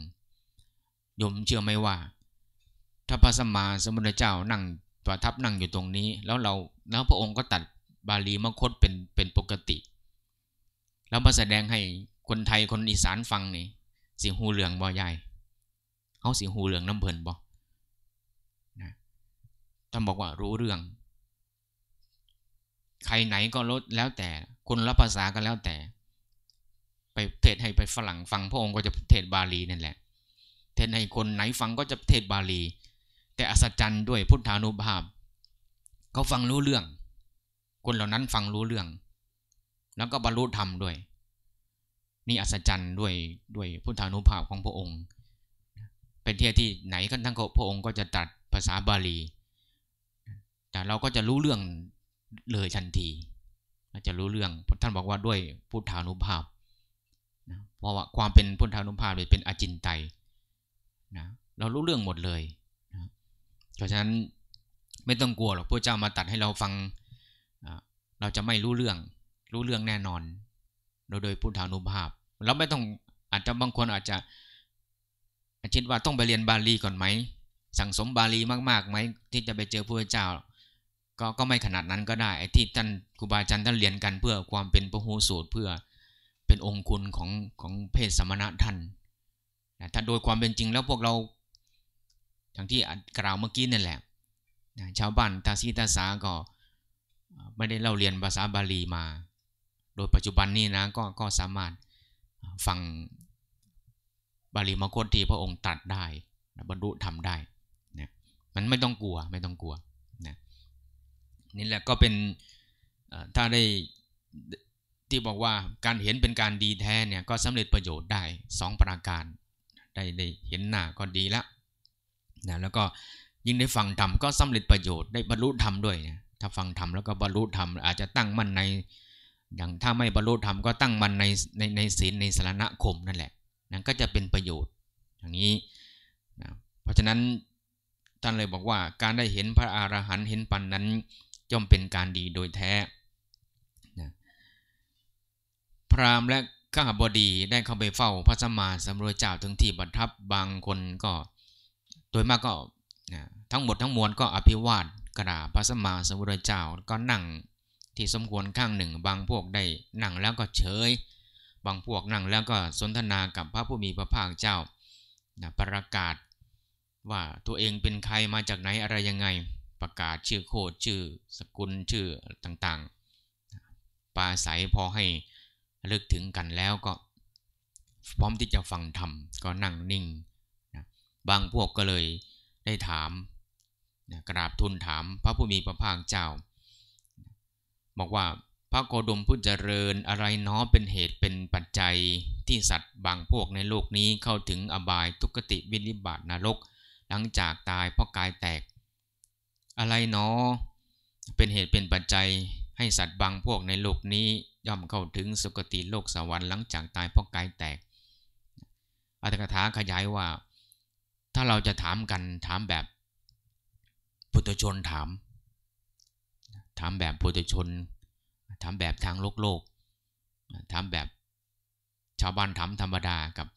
ยมเชื่อไหมว่าถ้าพระสัมมาสัมพุทธเจ้านั่งประทับนั่งอยู่ตรงนี้ แล้วเราแล้วพระองค์ก็ตัดบาลีมคตเป็นเป็นปกติ แล้วมาแสดงให้คนไทยคนอีสานฟังนี่สีหูเหลืองบ่ใหญ่เขาสีหูเหลืองน้ำเพลินบ่นะท่านบอกว่ารู้เรื่อง ใครไหนก็ลดแล้วแต่คนละภาษา ก็แล้วแต่ ไปเทศให้ไปฝรั่งฟังพระองค์ก็จะเทศบาลีนั่นแหละ เทศให้คนไหนฟังก็จะเทศบาลี แต่อัศจรรย์ด้วยพุทธานุภาพเขาฟังรู้เรื่องคนเหล่านั้นฟังรู้เรื่อง แล้วก็บรรลุธรรมด้วย นี่อัศจรรย์ด้วยด้วยพุทธานุภาพของพระองค์ เป็นเทียที่ไหนก็ทั้งพระองค์ก็จะตัดภาษาบาลี แต่เราก็จะรู้เรื่องเลยทันทีจะรู้เรื่องท่านบอกว่าด้วยพุทธานุภาพนะเพราะว่าความเป็นพุทธานุภาพเป็นอจินไตนะเรารู้เรื่องหมดเลยเพราะฉะนั้นไม่ต้องกลัวหรอกพระเจ้ามาตัดให้เราฟังเราจะไม่รู้เรื่อง รู้เรื่องแน่นอน โดย โดยพุทธานุภาพ เราไม่ต้อง อาจจะบางคนอาจจะคิดว่าต้องไปเรียนบาลี ก่อนไหม สั่งสมบาลีมาก ๆไหมที่จะไปเจอพระเจ้า ก็ก็ไม่ขนาดนั้นก็ได้ที่ท่านครูบาอาจารย์ท่านเรียนกันเพื่อความเป็นพระโหสูตรเพื่อเป็นองค์คุณของของเพศสมณะท่านถ้าโดยความเป็นจริงแล้วพวกเราอย่างที่กล่าวเมื่อกี้นั่นแหละชาวบ้านตาซีตาสาก็ไม่ได้เล่าเรียนภาษาบาลีมา โดยปัจจุบันนี้นะ ก็ก็สามารถฟังบาลีมคตที่พระองค์ตรัสได้ บรรลุธรรมได้นะมันไม่ต้องกลัวไม่ต้องกลัวนะนี่แหละก็เป็นถ้าได้ที่บอกว่าการเห็นเป็นการดีแท้เนี่ยก็สำเร็จประโยชน์ได้ 2 ประการได้ได้เห็นหน้าก็ดีละนะแล้วก็ยิ่งได้ฟังธรรมก็สำเร็จประโยชน์ได้บรรลุธรรมด้วยนะถ้าฟังธรรมแล้วก็บรรลุธรรมอาจจะตั้งมั่นใน อย่างถ้าไม่บรรลุธรรมก็ตั้งมั่นในในในศีลในสารณคมนั่นแหละนั่นก็จะเป็นประโยชน์อย่างนี้นะเพราะฉะนั้นท่านเลยบอกว่าการได้เห็นพระอรหันต์เห็นปันนั้นย่อมเป็นการดีโดยแท้นะพราหมณ์และข้าบดีได้เข้าไปเฝ้าพระสมมาสำมวยเจ้าถึงที่บรทับบางคนก็โดยมากก็ทั้งหมดทั้งมวล ก็อภิวาทกราพระสมมาสมุทรเจ้าก็นั่งที่สมควรข้างหนึ่งบางพวกได้นั่งแล้วก็เฉย บางพวกนั่งแล้วก็สนทนากับพระผู้มีพระภาคเจ้านะประกาศว่าตัวเองเป็นใครมาจากไหนอะไรยังไง ประกาศชื่อโคดชื่อ สกุลชื่อต่างๆ ปาศัยพอให้ลึกถึงกันแล้วก็พร้อมที่จะฟังธรรมก็นั่งนิ่งนะบางพวกก็เลยได้ถามกราบทูลถามพระผู้มีพระภาคเจ้า บอกว่าพระโคดมผู้เจริญอะไรน้อเป็นเหตุเป็นปัจจัยที่สัตว์บางพวกในโลกนี้เข้าถึงอบายทุกติวินิบาตนรกหลังจากตายเพราะกายแตก อะไรน้อเป็นเหตุเป็นปัจจัย ให้สัตว์บางพวกในโลกนี้ย่อมเข้าถึงสุคติโลกสวรรค์หลังจากตายเพราะกายแตกอัตถกถาขยายว่า ถ้าเราจะถามกันถามแบบพุทธชนถาม ถามแบบพุทธชน ถามแบบทางโลกโลก ถามแบบชาวบ้านถามธรรมดากับ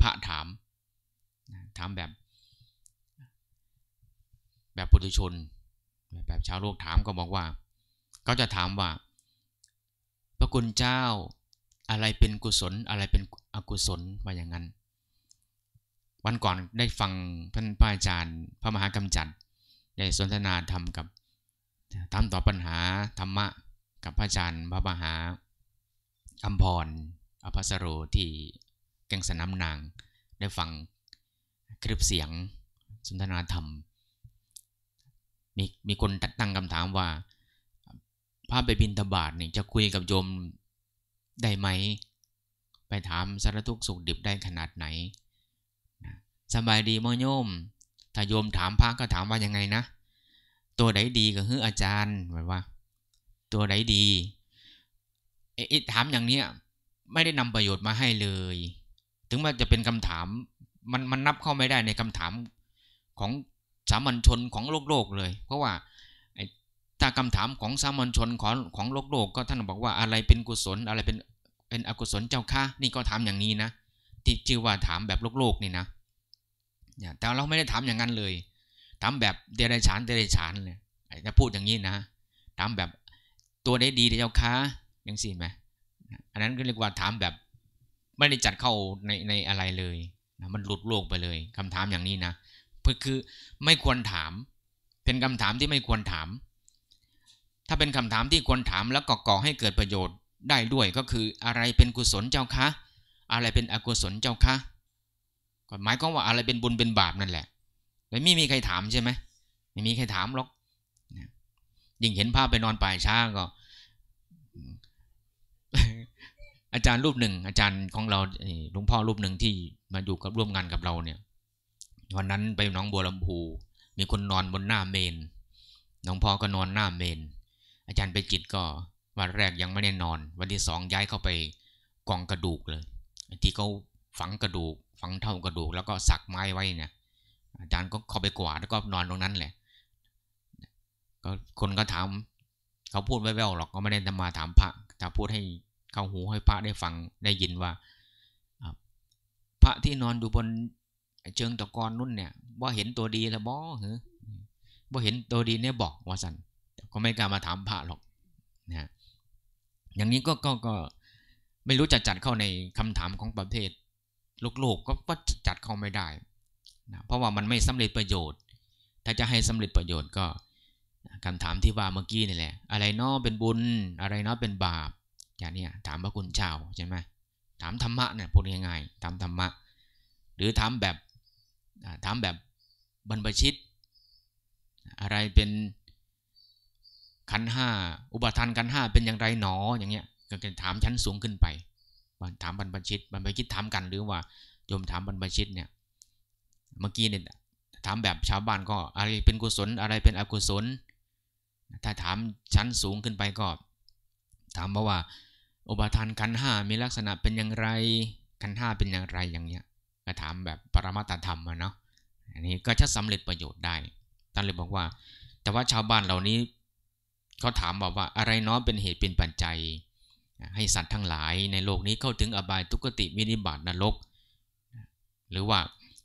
พระถาม ถามแบบแบบพุทธชน แบบชาวโลกถามก็บอกว่า ก็จะถามว่า พระคุณเจ้าอะไรเป็นกุศลอะไรเป็นอกุศลว่าอย่างนั้น วันก่อนได้ฟังท่านพระอาจารย์พระมหากรรมจัดได้สนทนาธรรมกับทำต่อปัญหาธรรมะ กับพระอาจารย์พระมหาอัมพรอภัสโรที่แก่งสนามนาง ได้ฟัง คลิปเสียง สนทนาธรรม มีมีคนตัดตั้งคำถามว่าพระไปบินทบาทเนี่ยจะคุยกับโยมได้ไหม ไปถามสารทุกขสุขดิบได้ขนาดไหนสบายดีมอโยมถ้าโยมถามพระก็ถามว่ายังไงนะ ตัวไหนดีก็คืออาจารย์หมายว่า ตัวไหนดีเอ๊ะถามอย่างเนี้ยไม่ได้นำประโยชน์มาให้เลย ถึงว่าจะเป็นคำถามมันมันนับเข้าไม่ได้ในคำถามของสามัญชนของโลกโลกเลย เพราะว่าถ้าคำถามของสามัญชนของของโลกโลกก็ท่านบอกว่าอะไรเป็นกุศลอะไรเป็นเป็นอกุศลเจ้าค่ะนี่ก็ถามอย่างนี้นะ ที่ชื่อว่าถามแบบโลกโลกนี่นะนี่ยแต่เราไม่ได้ทำอย่างนั้นเลยทำแบบเดรัจฉานเดรัจฉานเลยจะพูดอย่างนี้นะทำแบบตัวได้ดีเจ้าค้ายังสิไหมอันนั้นก็เรียกว่าถามแบบไม่ได้จัดเข้าในในอะไรเลยนะมันหลุดโลกไปเลย คำถามอย่างนี้นะ เพื่อคือไม่ควรถาม เป็นคำถามที่ไม่ควรถาม ถ้าเป็นคำถามที่ควรถามแล้วก็ก่อให้เกิดประโยชน์ได้ด้วย ก็คืออะไรเป็นกุศลเจ้าคะอะไรเป็นอกุศลเจ้าคะก็หมายความว่าอะไรเป็นบุญเป็นบาปนั่นแหละแไม่มีใครถามใช่ไหม ไม่มีใครถามหรอก ยิ่งเห็นภาพไปนอนป่ายช้าก็ อาจารย์รูปหนึ่งอาจารย์ของเราหลวงพ่อรูปหนึ่งที่มาอยู่กับร่วมงานกับเราเนี่ย วันนั้นไปหนองบัวลำพู มีคนนอนบนหน้าเมน หลวงพ่อก็นอนหน้าเมน อาจารย์ไปจิตก็ วันแรกยังไม่ได้นอน วันที่สองย้ายเข้าไปกองกระดูกเลยที่เขาฝังกระดูกฝังเท่ากระดูกแล้วก็สักไม้ไว้เนี่ยอาจารย์ก็เข้าไปกวาดแล้วก็นอนตรงนั้นแหละก็คนก็ถาม เขาพูดแว่วๆหรอกก็ไม่ได้นำมาถามพระแต่พูดให้เข้าหูให้พระได้ฟังได้ยินว่าพระที่นอนอยู่บนเชิงตะกอนนุ่นเนี่ยว่าเห็นตัวดีแล้วบอเหรอว่าเห็นตัวดีเนี่ยบอกว่าสันก็ไม่กล้ามาถามพระหรอกนะอย่างนี้ก็ก็ก็ไม่รู้จะจัดเข้าในคำถามของประเภทลูกๆกก็จัดเขาไม่ได้นะเพราะว่ามันไม่สำเร็จประโยชน์ ถ้าจะให้สำเร็จประโยชน์ก็คำถามที่ว่า เมื่อกี้นี่แหละ อะไรนอะเป็นบุญ อะไรนอะเป็นบาปอย่างนี้ถามพระคุณเจ้าใช่ไหม ถามธรรมะเนี่ยพูดง่ายๆถามธรรมะ หรือถามแบบถามแบบบรรพชิต อะไรเป็นขันห้าอุปทานขันห้าเป็นอย่างไรหนอ อย่างเงี้ยก็จะถามชั้นสูงขึ้นไปถามบรรพชิตบรรพชิตถามกันหรือว่าโยมถามบรรพชิตเนี่ย เมื่อกี้เนี่ยถามแบบชาวบ้านก็อะไรเป็นกุศลอะไรเป็นอกุศล ถ้าถามชั้นสูงขึ้นไปก็ ถามมาว่าอุปทานขันห้ามีลักษณะเป็นอย่างไรขันห้าเป็นอย่างไรอย่างเนี้ยก็ถามแบบปรมาตธรรมเนาะ อันนี้ก็จะสำเร็จประโยชน์ได้ท่านเลยบอกว่า แต่ว่าชาวบ้านเหล่านี้เขาถามบอกว่าอะไรเนาะเป็นเหตุเป็นปัจจัยให้สัตว์ทั้งหลาย ในโลกนี้เข้าถึงอบายทุกติวินิบาตนรกหรือว่า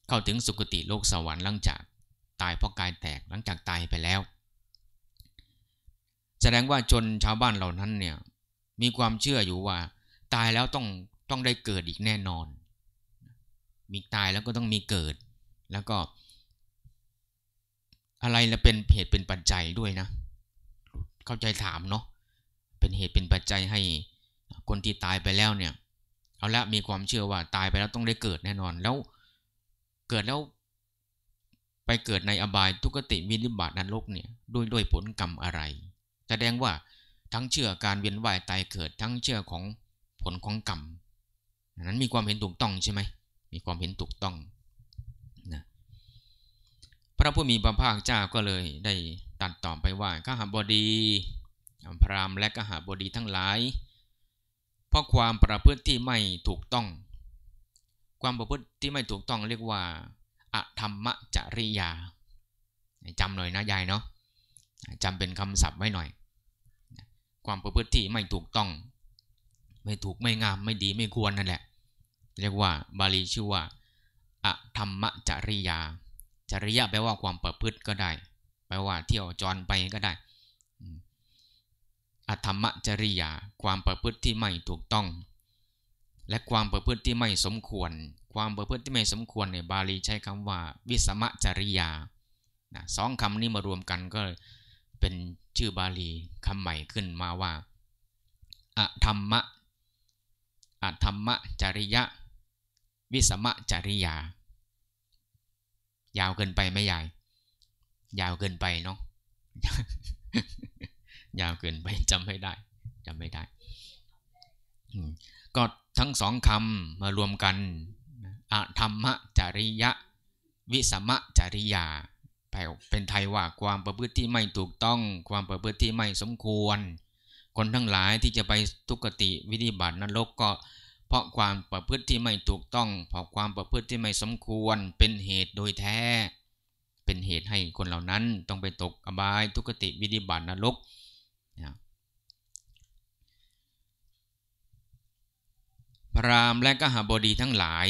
เข้าถึงสุกติโลกสวรรค์ หลังจากตายเพราะกายแตกหลังจากตายไปแล้ว แสดงว่าชนชาวบ้านเหล่านั้นเนี่ยมีความเชื่ออยู่ว่า ตายแล้วต้องต้องได้เกิดอีกแน่นอน มีตายแล้วก็ต้องมีเกิด แล้วก็อะไรละเป็นเหตุเป็นปัจจัยด้วยนะ เข้าใจถามเนาะเป็นเหตุเป็นปัจจัยให้คนที่ตายไปแล้วเนี่ยเอาละมีความเชื่อว่าตายไปแล้วต้องได้เกิดแน่นอน แล้วเกิดแล้วไปเกิดในอบายทุกติวินิบาตนรกเนี่ยด้วยด้วยผลกรรมอะไรแสดงว่าทั้งเชื่อการเวียนว่ายตายเกิดทั้งเชื่อของผลของกรรมนั้นมีความเห็นถูกต้องใช่ไหมมีความเห็นถูกต้องนะพระผู้มีพระภาคเจ้าก็เลยได้ตัดต่อไปว่าข้าหาบดีพรามและข้าหาบดีทั้งหลายพราะความประพฤติที่ไม่ถูกต้อง ความประพฤติที่ไม่ถูกต้องเรียกว่า อธรรมจริยาจำหน่อยนะยายเนาะจำเป็นคำศัพท์ไว้หน่อย ความประพฤติที่ไม่ถูกต้อง ไม่ถูก ไม่งาม ไม่ดี ไม่ควรนั่นแหละ เรียกว่าบาลีชื่อว่า อธรรมจริยาจริยะแปลว่าความประพฤติก็ได้ แปลว่าเที่ยวจรไปก็ได้อธรรมจริยา ความประพฤติที่ไม่ถูกต้อง และความประพฤติที่ไม่สมควร ความประพฤติที่ไม่สมควรในบาลีใช้คำว่า วิสมจริยาสองคำนี้มารวมกันก็เป็นชื่อบาลีคำใหม่ขึ้นมาว่าอธรรมะอธรรมจริยะ วิสมจริยา ยาวเกินไปไหมหญ่ยาวเกินไปเนาะยาวเกินไปจำไม่ได้จำไม่ได้ก็ทั้งสองคำมารวมกันอะธรรมจริยะ วิสมะจริยาแปลเป็นไทยว่าความประพฤติที่ไม่ถูกต้อง ความประพฤติที่ไม่สมควร คนทั้งหลายที่จะไปทุกติวิธิบัตินรกก็เพราะความประพฤติที่ไม่ถูกต้อง เพราะความประพฤติที่ไม่สมควรเป็นเหตุโดยแท้ เป็นเหตุให้คนเหล่านั้นต้องไปตกอบายทุกติวิธิบัตินรกพรามและกหบดีทั้งหลาย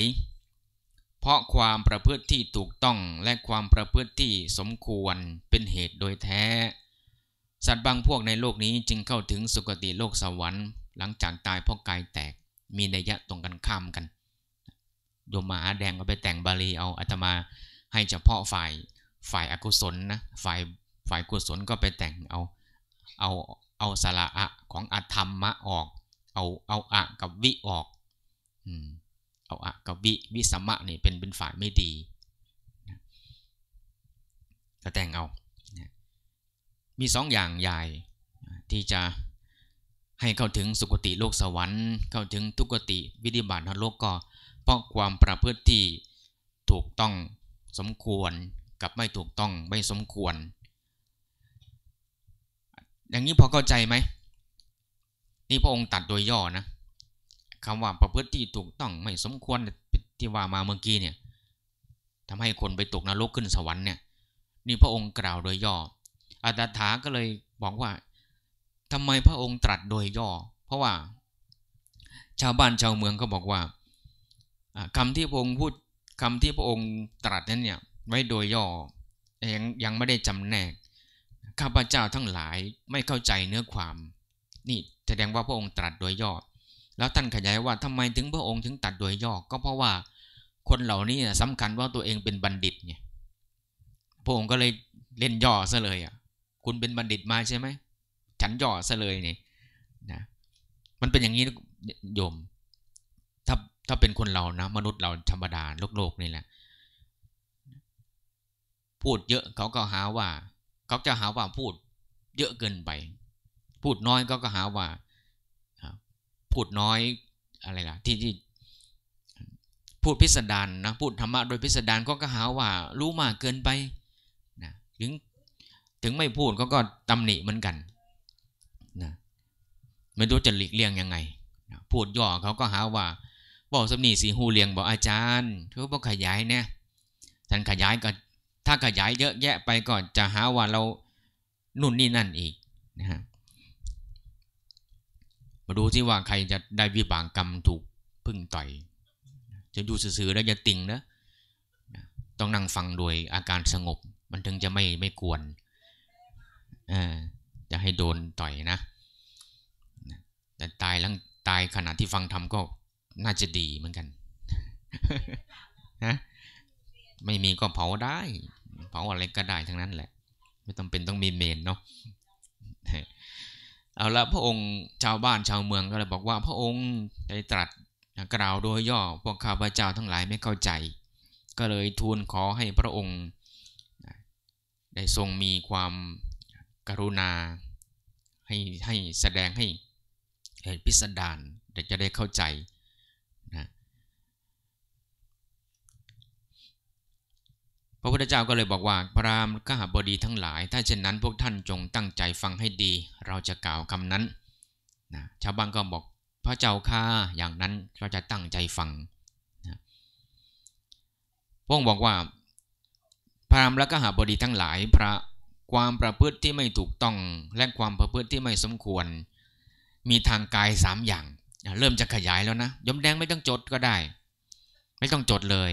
เพราะความประพฤติที่ถูกต้องและความประพฤติที่สมควรเป็นเหตุโดยแท้ สัตว์บางพวกในโลกนี้จึงเข้าถึงสุคติโลกสวรรค์ หลังจากตาย เพราะกายแตก มีนัยยะตรงกันข้ามกัน โยมมาอาแดงก็ไปแต่งบาลีเอาอาตมา ให้เฉพาะฝ่ายฝ่ายอกุศลนะฝ่ายฝ่ายกุศลก็ไปแต่งเอาเอาเอาสาระอะของอธรรมะออก เอาเอาอะกับวิออกเอาอะกับวิวิสัมะนี่เป็นเป็นฝ่ายไม่ดีก็แต่งเอา มีสองอย่างใหญ่ที่จะให้เข้าถึงสุคติโลกสวรรค์ เข้าถึงทุกติวิธิบาตนรกก็ เพราะความประพฤติที่ถูกต้องสมควรกับไม่ถูกต้องไม่สมควร อย่างนี้พอเข้าใจไหม นี่พระองค์ตัดโดยย่อนะคำว่าประพฤติที่ถูกต้องไม่สมควรที่ว่ามาเมื่อกี้เนี่ยทำให้คนไปตกนรกขึ้นสวรรค์เนี่ยนี่พระองค์กล่าวโดยย่ออัตถาก็เลยบอกว่า ทำไมพระองค์ตรัสโดยย่อ เพราะว่าชาวบ้านชาวเมืองก็บอกว่า คำที่พระองค์พูดคำที่พระองค์ตรัสนั้นเนี่ยไว้โดยย่อยังยังไม่ได้จำแนกข้าพเจ้าทั้งหลายไม่เข้าใจเนื้อความ นี่แสดงว่าพระองค์ตรัสโดยย่อแล้วท่านขยายว่าทำไมถึงพระองค์ถึงตัดโดยย่อก็เพราะว่าคนเหล่านี้สำคัญว่าตัวเองเป็นบัณฑิตเนี่ยพระองค์ก็เลยเล่นย่อซะเลยอ่ะคุณเป็นบัณฑิตมาใช่ไหมฉันย่อซะเลยนี่นะมันเป็นอย่างนี้โยมถ้าถ้าเป็นคนเรานะ มนุษย์เราธรรมดาโลกโลกนี่แหละพูดเยอะเขาก็หาว่าเขาจะหาว่าพูด เยอะเกินไป พูดน้อยก็ก็หาว่าพูดน้อยอะไรล่ะ ที่ที่พูดพิสดารนนะพูดธรรมะโดยพิสดารก็ก็หาว่ารู้มากเกินไปนะถึงถึงไม่พูดก็ก็ตำหนิเหมือนกันนะไม่รู้จะหลีกเลี่ยงยังไงนะพูดย่อเขาก็หาว่าบอกสมนีสีหูเลียงบอกอาจารย์เขาบอกขยายเนี่ยท่านขยายก็ถ้าขยายเยอะแยะไปก่อนจะหาว่าเรานุ่นนี่นั่นอีกนะฮะมาดูที่ว่าใครจะได้วิบากกรรมถูกพึ่งต่อยจะอยู่ื่อๆแล้วจะติงนะต้องนั่งฟังโดยอาการสงบ มันถึงจะไม่ไม่กวนจะให้โดนต่อยนะแต่ตายลังตายขณะที่ฟังทำก็น่าจะดีเหมือนกันนะไม่มีก็เผาได้เผาอะไรก็ได้ทั้งนั้นแหละ ไม่ต้องเป็นต้องมีเมนเนาะเอาละพระองค์ชาวบ้านชาวเมืองก็เลยบอกว่าพระองค์ได้ตรัสกล่าวโดยย่อ พวกข้าพเจ้าทั้งหลายไม่เข้าใจ ก็เลยทูลขอให้พระองค์ได้ทรงมีความกรุณาให้ให้แสดงให้เห็นพิสดารเด็กจะได้เข้าใจพระพุทธเจ้าก็เลยบอกว่าพระรามขหาบดีทั้งหลาย ถ้าเช่นนั้นพวกท่านจงตั้งใจฟังให้ดี เราจะกล่าวคำนั้นนะชาวบ้านก็บอกพระเจ้าข้าอย่างนั้นเราจะตั้งใจฟังนะพวกบอกว่า พระรามและขหาบดีทั้งหลาย พระความประพฤติที่ไม่ถูกต้อง และความประพฤติที่ไม่สมควร มีทางกายสามอย่าง เริ่มจะขยายแล้วนะ ยมแดงไม่ต้องจดก็ได้ ไม่ต้องจดเลย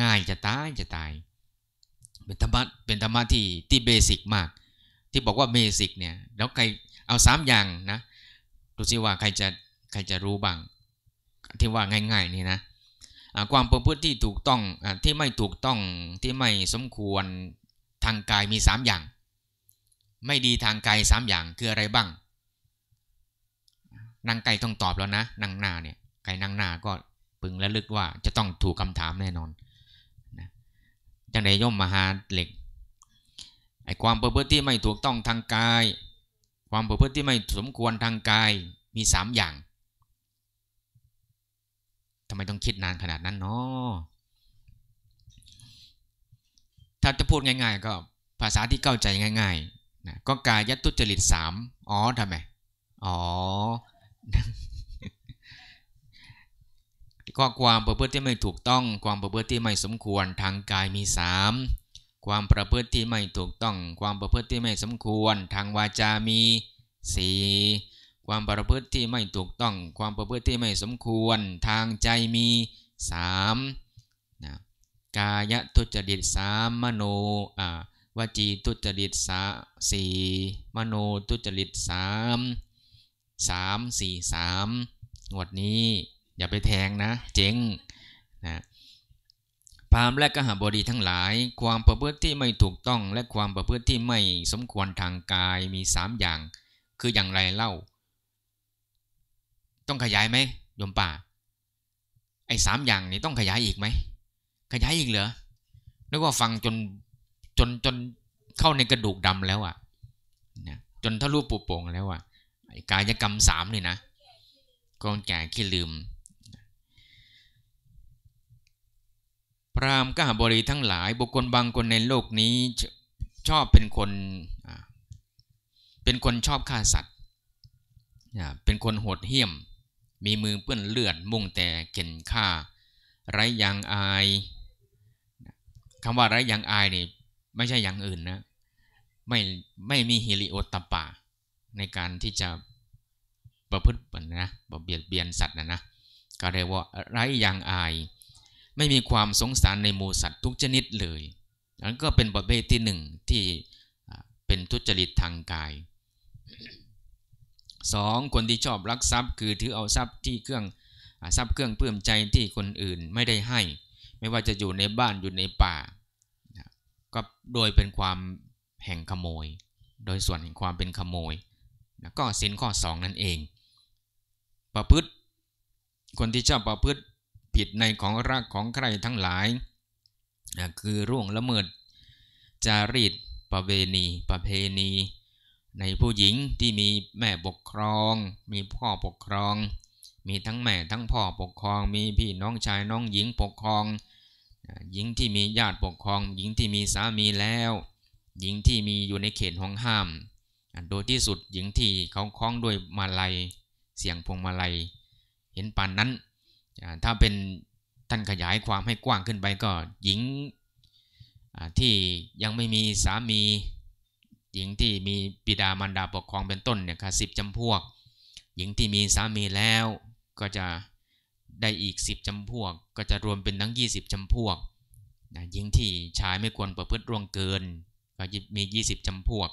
ง่ายจะตายจะตายเป็นธรรมะเป็นธรรมะที่ที่เบสิกมาก ที่บอกว่าเบสิกเนี่ยแล้วใครเอาสามอย่างนะดูซิว่าใครจะใครจะรู้บ้างที่ว่าง่ายๆนี่นะความประพฤติที่ถูกต้องที่ไม่ถูกต้องที่ไม่สมควรทางกายมีสามอย่าง ไม่ดีทางกายสามอย่างคืออะไรบ้างนางไก่ต้องตอบแล้วนะนางนาเนี่ยไก่นางนาก็ปึงและลึกว่าจะต้องถูกคำถามแน่นอนจังไดย่อมมหาเหล็กไอ้ความประพฤติที่ไม่ถูกต้องทางกาย ความประพฤติที่ไม่สมควรทางกาย มีสามอย่าง ทำไมต้องคิดนานขนาดนั้นเนาะถ้าจะพูดง่าย ๆ ก็ภาษาที่เข้าใจง่ายๆนะก็กายยัตตุจริตสามอ๋อทำไม อ๋อข้อความประพฤติที่ไม่ถูกต้อง ความประพฤติที่ไม่สมควรทางกายมีสามความประพฤติที่ไม่ถูกต้อง ความประพฤติที่ไม่สมควร ทางวาจา มีสี่ความประพฤติที่ไม่ถูกต้อง ความประพฤติที่ไม่สมควรทางใจมีสามนะกายทุจริตสามมโนวจีทุจริตสาสี่มโนทุจริตสามสามสี่สามงวดนี้อย่าไปแทงนะ เจ๊งนะพามและกหบดีทั้งหลาย ความประพฤติที่ไม่ถูกต้องและความประพฤติที่ไม่สมควรทางกายมีสามอย่าง คืออย่างไรเล่า ต้องขยายไหมโยมป่า ไอ้สามอย่างนี้ต้องขยายอีกไหม ขยายอีกเหรอนึกว่าฟังจนจนจนเข้าในกระดูกดำแล้วอะ่ะนะจนทะลุปูโป่งแล้วอะ่ะกายกรรมสามนี่นะกองแก่ขี้ลืมพราหมณ์กาบริทั้งหลายบุคคลบางคนในโลกนี้ชอบเป็นคนเป็นคนชอบฆ่าสัตว์เป็นคนโหดเหี้ยมมีมือเปื้อนเลือดมุ่งแต่เก่นฆ่า ไร้ยางอายคำว่าไร้ยางอายนี่ไม่ใช่อย่างอื่นนะไม่ไม่มีฮิริโอตปะในการที่จะประพฤตินะบเบียดเบียนสัตว์นะนะก็เรียกว่าไร้ยางอายไม่มีความสงสารในหมูสัตว์ทุกชนิดเลย นั้นก็เป็นประเภทที่หนึ่งที่เป็นทุจริตทางกายสองคนที่ชอบรักทรัพย์คือถือเอาทรัพย์ที่เครื่องทรัพย์เครื่องเพื่มใจที่คนอื่นไม่ได้ให้ ไม่ว่าจะอยู่ในบ้านอยู่ในป่าก็โดยเป็นความแห่งขโมย โดยส่วนแห่งความเป็นขโมยก็สินข้อสองนั่นเอง ประพฤติ คนที่ชอบประพฤติผิดในของรักของใครทั้งหลาย คือร่วงละเมิดจารีตประเวณี ประเพณี ในผู้หญิงที่มีแม่ปกครอง มีพ่อปกครอง มีทั้งแม่ทั้งพ่อปกครอง มีพี่น้องชายน้องหญิงปกครอง หญิงที่มีญาติปกครอง หญิงที่มีสามีแล้ว หญิงที่มีอยู่ในเขตห้องห้ามโดยที่สุดหญิงที่เขาคล้องด้วยมาลัยเสียงพวงมาลัยเห็นปานนั้นถ้าเป็นท่านขยายความให้กว้างขึ้นไปก็หญิงที่ยังไม่มีสามี หญิงที่มีปิดามารดาปกครองเป็นต้นเนี่ยค่ะสิบจำพวก หญิงที่มีสามีแล้วก็จะได้อีก 10 จำพวก ก็จะรวมเป็นทั้ง 20 จำพวกนะหญิงที่ชายไม่ควรประพฤติร่วงเกิน ก็มี 20 จำพวก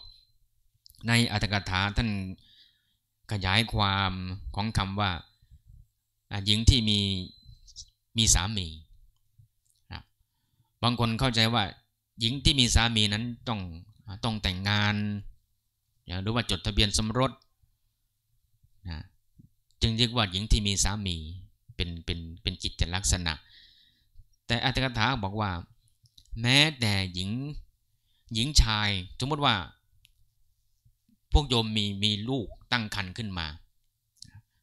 ในอัตถกถาท่านขยายความของคำว่าหญิงที่มีมีสามี บางคนเข้าใจว่าหญิงที่มีสามีนั้นต้องต้องแต่งงาน หรือว่าจดทะเบียนสมรสนะจึงเรียกว่าหญิงที่มีสามีเป็น เป็นเป็นกิจลักษณะ แต่อัตถกถาบอกว่า แม้แต่หญิงหญิงชายสมมติว่าพวกโยมมีมีลูกตั้งครรภ์ขึ้นมา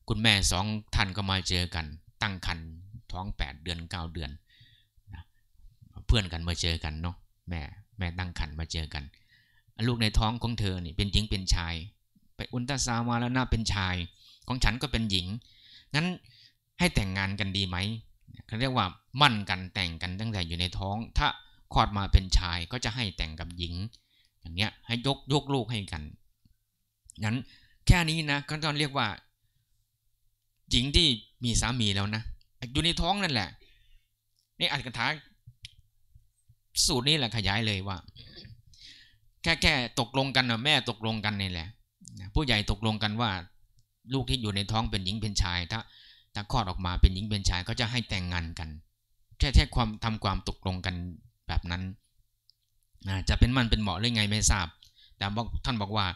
คุณแม่สองท่านก็มาเจอกัน ตั้งคันท้องแปดเดือนเก้าเดือนนะเพื่อนกันมาเจอกันเนาะแม่แม่ตั้งคันมาเจอกัน ลูกในท้องของเธอนี่เป็นหญิงเป็นชาย ไปอุนตาซาวมาแล้วหน้าเป็นชายของฉันก็เป็นหญิงงั้นให้แต่งงานกันดีไหมเขาเรียกว่ามั่นกันแต่งกันตั้งแต่อยู่ในท้องถ้าคลอดมาเป็นชายก็จะให้แต่งกับหญิง อย่างเงี้ยให้ยกยกลูกให้กันงั้นแค่นี้นะก็ต้องเรียกว่าหญิงที่มีสามีแล้วนะ อยู่ในท้อง นั่นแหละนี่อัดกทาสูตรนี้แหละขยายเลยว่า แค่แค่ตกลงกันนะแม่ตกลงกันนี่แหละ ผู้ใหญ่ตกลงกันว่า ลูกที่อยู่ในท้องเป็นหญิงเป็นชายถ้าถ้าคลอดออกมาเป็นหญิงเป็นชายก็จะให้แต่งงานกัน แค่แค่ความทำความตกลงกันแบบนั้น จะเป็นมันเป็นเหมาะหรือไงไม่ทราบ แต่ท่านบอกว่า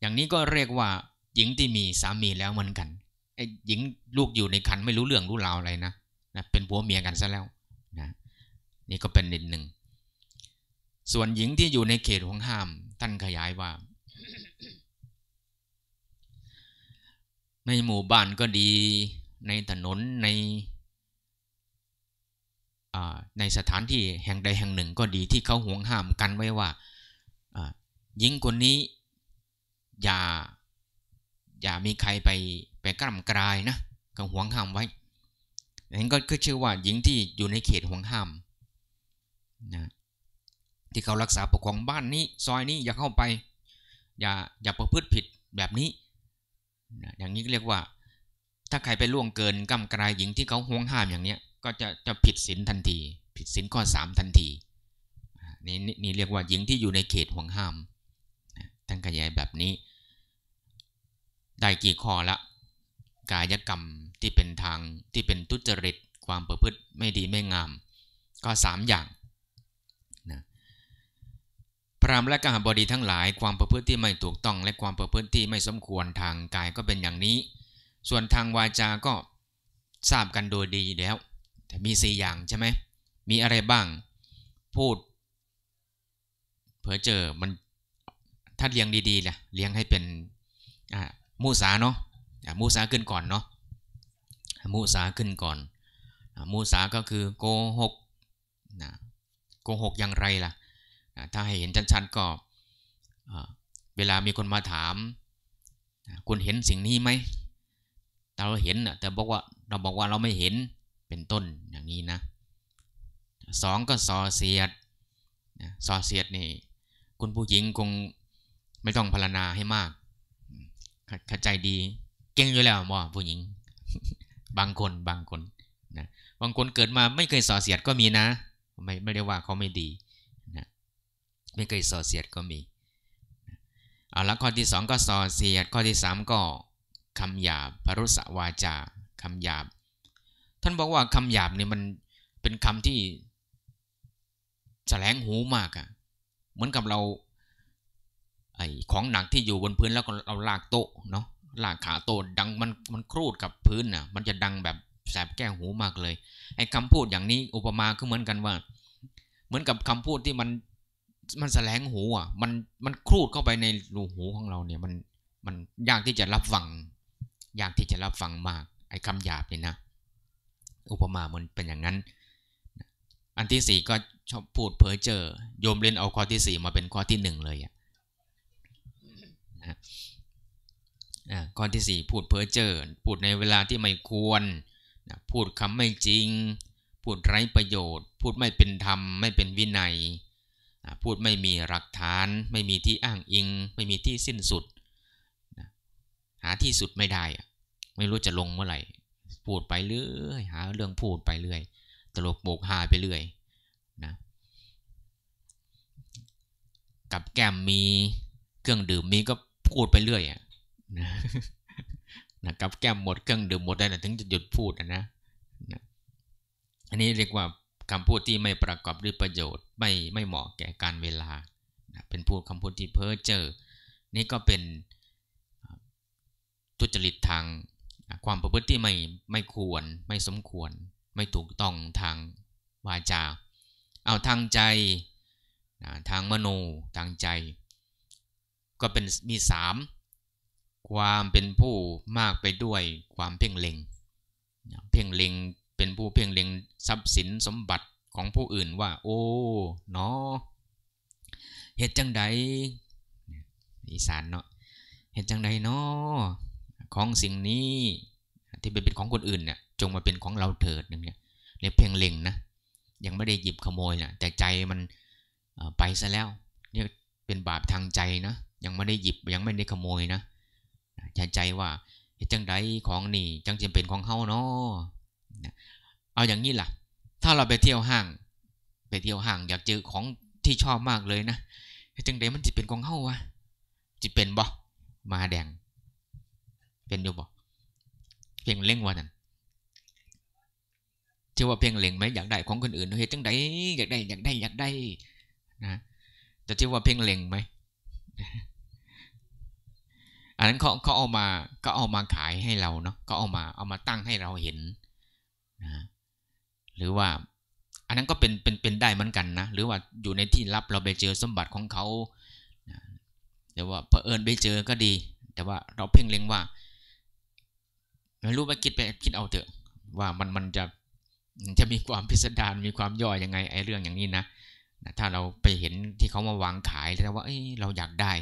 อย่างนี้ก็เรียกว่าหญิงที่มีสามีแล้วเหมือนกันไอ้หญิงลูกอยู่ในคันไม่รู้เรื่องรู้ราวอะไรนะนะเป็นผัวเมียกันซะแล้วนะนี่ก็เป็นนิดหนึ่ง ส่วนหญิงที่อยู่ในเขตของห้ามท่านขยายว่า ในหมู่บ้านก็ดีในถนนในในสถานที่แห่งใดแห่งหนึ่ง ก็ดีที่เขาห่วงห้ามกันไว้ว่าหญิงคนนี้ อย่าอย่ามีใครไปไปกล่ำกลายนะกับห่วงห้ามไว้นั้นก็คือชื่อว่าหญิงที่อยู่ในเขตห่วงห้ามนะที่เขารักษาปกครองบ้านนี้ ซอยนี้อย่าเข้าไป อย่าอย่าประพฤติผิดแบบนี้นะอย่างนี้เรียกว่า ถ้าใครไปล่วงเกินกำกลายหญิงที่เขาห่วงห้ามอย่างเนี้ยก็จะจะผิดศีลทันที ผิดศีลข้อสามทันทีนี่นี่เรียกว่าหญิงที่อยู่ในเขตห่วงห้ามท่านขยายแบบนี้ได้กี่ข้อละกายกรรมที่เป็นทางที่เป็นทุจริตความประพฤติไม่ดีไม่งาม ก็สามอย่างนะพรามและกหบดีทั้งหลาย ความประพฤติที่ไม่ถูกต้อง และความประพฤติที่ไม่สมควรทางกายก็เป็นอย่างนี้ ส่วนทางวาจา ก็ทราบกันโดยดีแล้ว แต่มีสี่อย่างใช่ไหมมีอะไรบ้างพูดเผอเจอมันถ้าเลี้ยงดีๆแหละเลี้ยงให้เป็นอ่ามูสาเนาะมูสาขึ้นก่อนเนาะมูสาขึ้นก่อน มูสา ก็คือโกหกนะโกหกอย่างไรล่ะถ้าให้เห็นชัด ๆ ก็ เวลามีคนมาถาม คุณเห็นสิ่งนี้ไหมเราเห็นแต่บอกว่าเราบอกว่าเราไม่เห็น เป็นต้น อย่างนี้นะ สอง ก็ สอเสียดสอเสียดนี่ คุณผู้หญิงคงไม่ต้องพารณนาให้มากเข้าใจดีเก่งอยู่แล้วบ่ผู้หญิง บางคนบางคนนะบางคนเกิดมาไม่เคยส่อเสียดก็มีนะไม่ไม่ได้ว่าเขาไม่ดีนะไม่เคยส่อเสียดก็มีเอาละข้อที่สองก็ส่อเสียดข้อที่สามก็คำหยาบพรุษวาจาคำหยาบ ท่านบอกว่าคำหยาบเนี่ยมันเป็นคำที่ แสลงหูมากอะ่ะเหมือนกับเราไอ้ของหนักที่อยู่บนพื้นแล้วก็เราลากโต๊ะเนาะลากขาโต๊ะดังมันมันครูดกับพื้นน่ะมันจะดังแบบแสบแก้หูมากเลยไอ้คาพูดอย่างนี้อุปมาก็เหมือนกันว่า เหมือนกับคำพูดที่มันมันแสลงหูอ่ะมันมันครูดเข้าไปในรูหูของเราเนี่ย มันมันยากที่จะรับฟัง ยากที่จะรับฟังมากไอ้คำหยาบเนี่ยนะ อุปมามันเป็นอย่างนั้น อันที่สี่ก็ชอบพูดเพ้อเจอโยมเล่นเอาข้อที่สี่มาเป็นข้อที่หนึ่งเลยอะนะข้อที่ 4 พูดเพ้อเจ้อพูดในเวลาที่ไม่ควรนะพูดคำไม่จริงพูดไร้ประโยชน์ พูดไม่เป็นธรรมไม่เป็นวินัยนะพูดไม่มีหลักฐาน ไม่มีที่อ้างอิง ไม่มีที่สิ้นสุดนะหาที่สุดไม่ได้ ไม่รู้จะลงเมื่อไหร่พูดไปเรื่อยหาเรื่องพูดไปเรื่อยตลกโบกหาไปเรื่อยนะกับแก้มมีเครื่องดื่มมีก็พูดไปเรื่อยอะนะนะกับแก้มหมดเครื่องดื่มหมดได้นะถึงจะหยุดพูดนะนะอันนี้เรียกว่าคำพูดที่ไม่ประกอบด้วยประโยชน์ไม่ไม่เหมาะแก่การเวลานะเป็นพูดคำพูดที่เพ้อเจ้อนี่ก็เป็นทุจริตทาง ความประพฤติที่ไม่ไม่ควรไม่สมควร ไม่ถูกต้องทางวาจาเอาทางใจทางมโนทางใจก็เป็นมีสามความเป็นผู้มากไปด้วยความเพ่งเล็งเพ่งเล็งเป็นผู้เพ่งเล็งทรัพย์สินสมบัติของผู้อื่นว่า โอ้เนาะเหตุจังใดอีสานเนาะเหตุจังใดเนาะของสิ่งนี้ที่เป็นของคนอื่นเนี่ยจงมาเป็นของเราเถิดเนี่ยเนียเพ่งเล็งนะยังไม่ได้หยิบขโมยเนะแต่ใจมันไปซะแล้วเนี่ยเป็นบาปทางใจนะยังไม่ได้หยิบยังไม่ได้ขโมยนะใจใจว่าจังไดของนี่จังจะเป็นของเฮาเนาะเอาอย่างนี้ล่ะ ถ้าเราไปเที่ยวห้าง ไปเที่ยวห้างอยากเจอของที่ชอบมากเลยนะจังไดมันจะเป็นของเฮาวะจะเป็นบอกมาแดง เป็นอยู่บกเพียงเล่งวันนั้นเชื่อว่าเพียงเล่งไหมอยากได้ของคนอื่นเฮ้ยจังไดอยากได้อยากได้อยากได้นะแต่เชื่อว่าเพียงเล่งไหมอันนั้นเขาเขาเอามาก็เอามาขายให้เราเนาะก็เอามาเอามาตั้งให้เราเห็นนะหรือว่า อันนั้นก็เป็นเป็นเป็นได้เหมือนกันนะ หรือว่าอยู่ในที่ลับเราไปเจอสมบัติของเขาแต่ว่าเผอิญไปเจอก็ดี แต่ว่าเราเพ่งเล็งว่าไม่รู้ไปคิดไปคิดเอาเถอะ ว่ามันมันจะจะมีความพิสดารมีความย่อยยังไงไอ้เรื่องอย่างนี้นะถ้าเราไปเห็นที่เขามาวางขายแล้วว่าเอ้ย เราอยากได้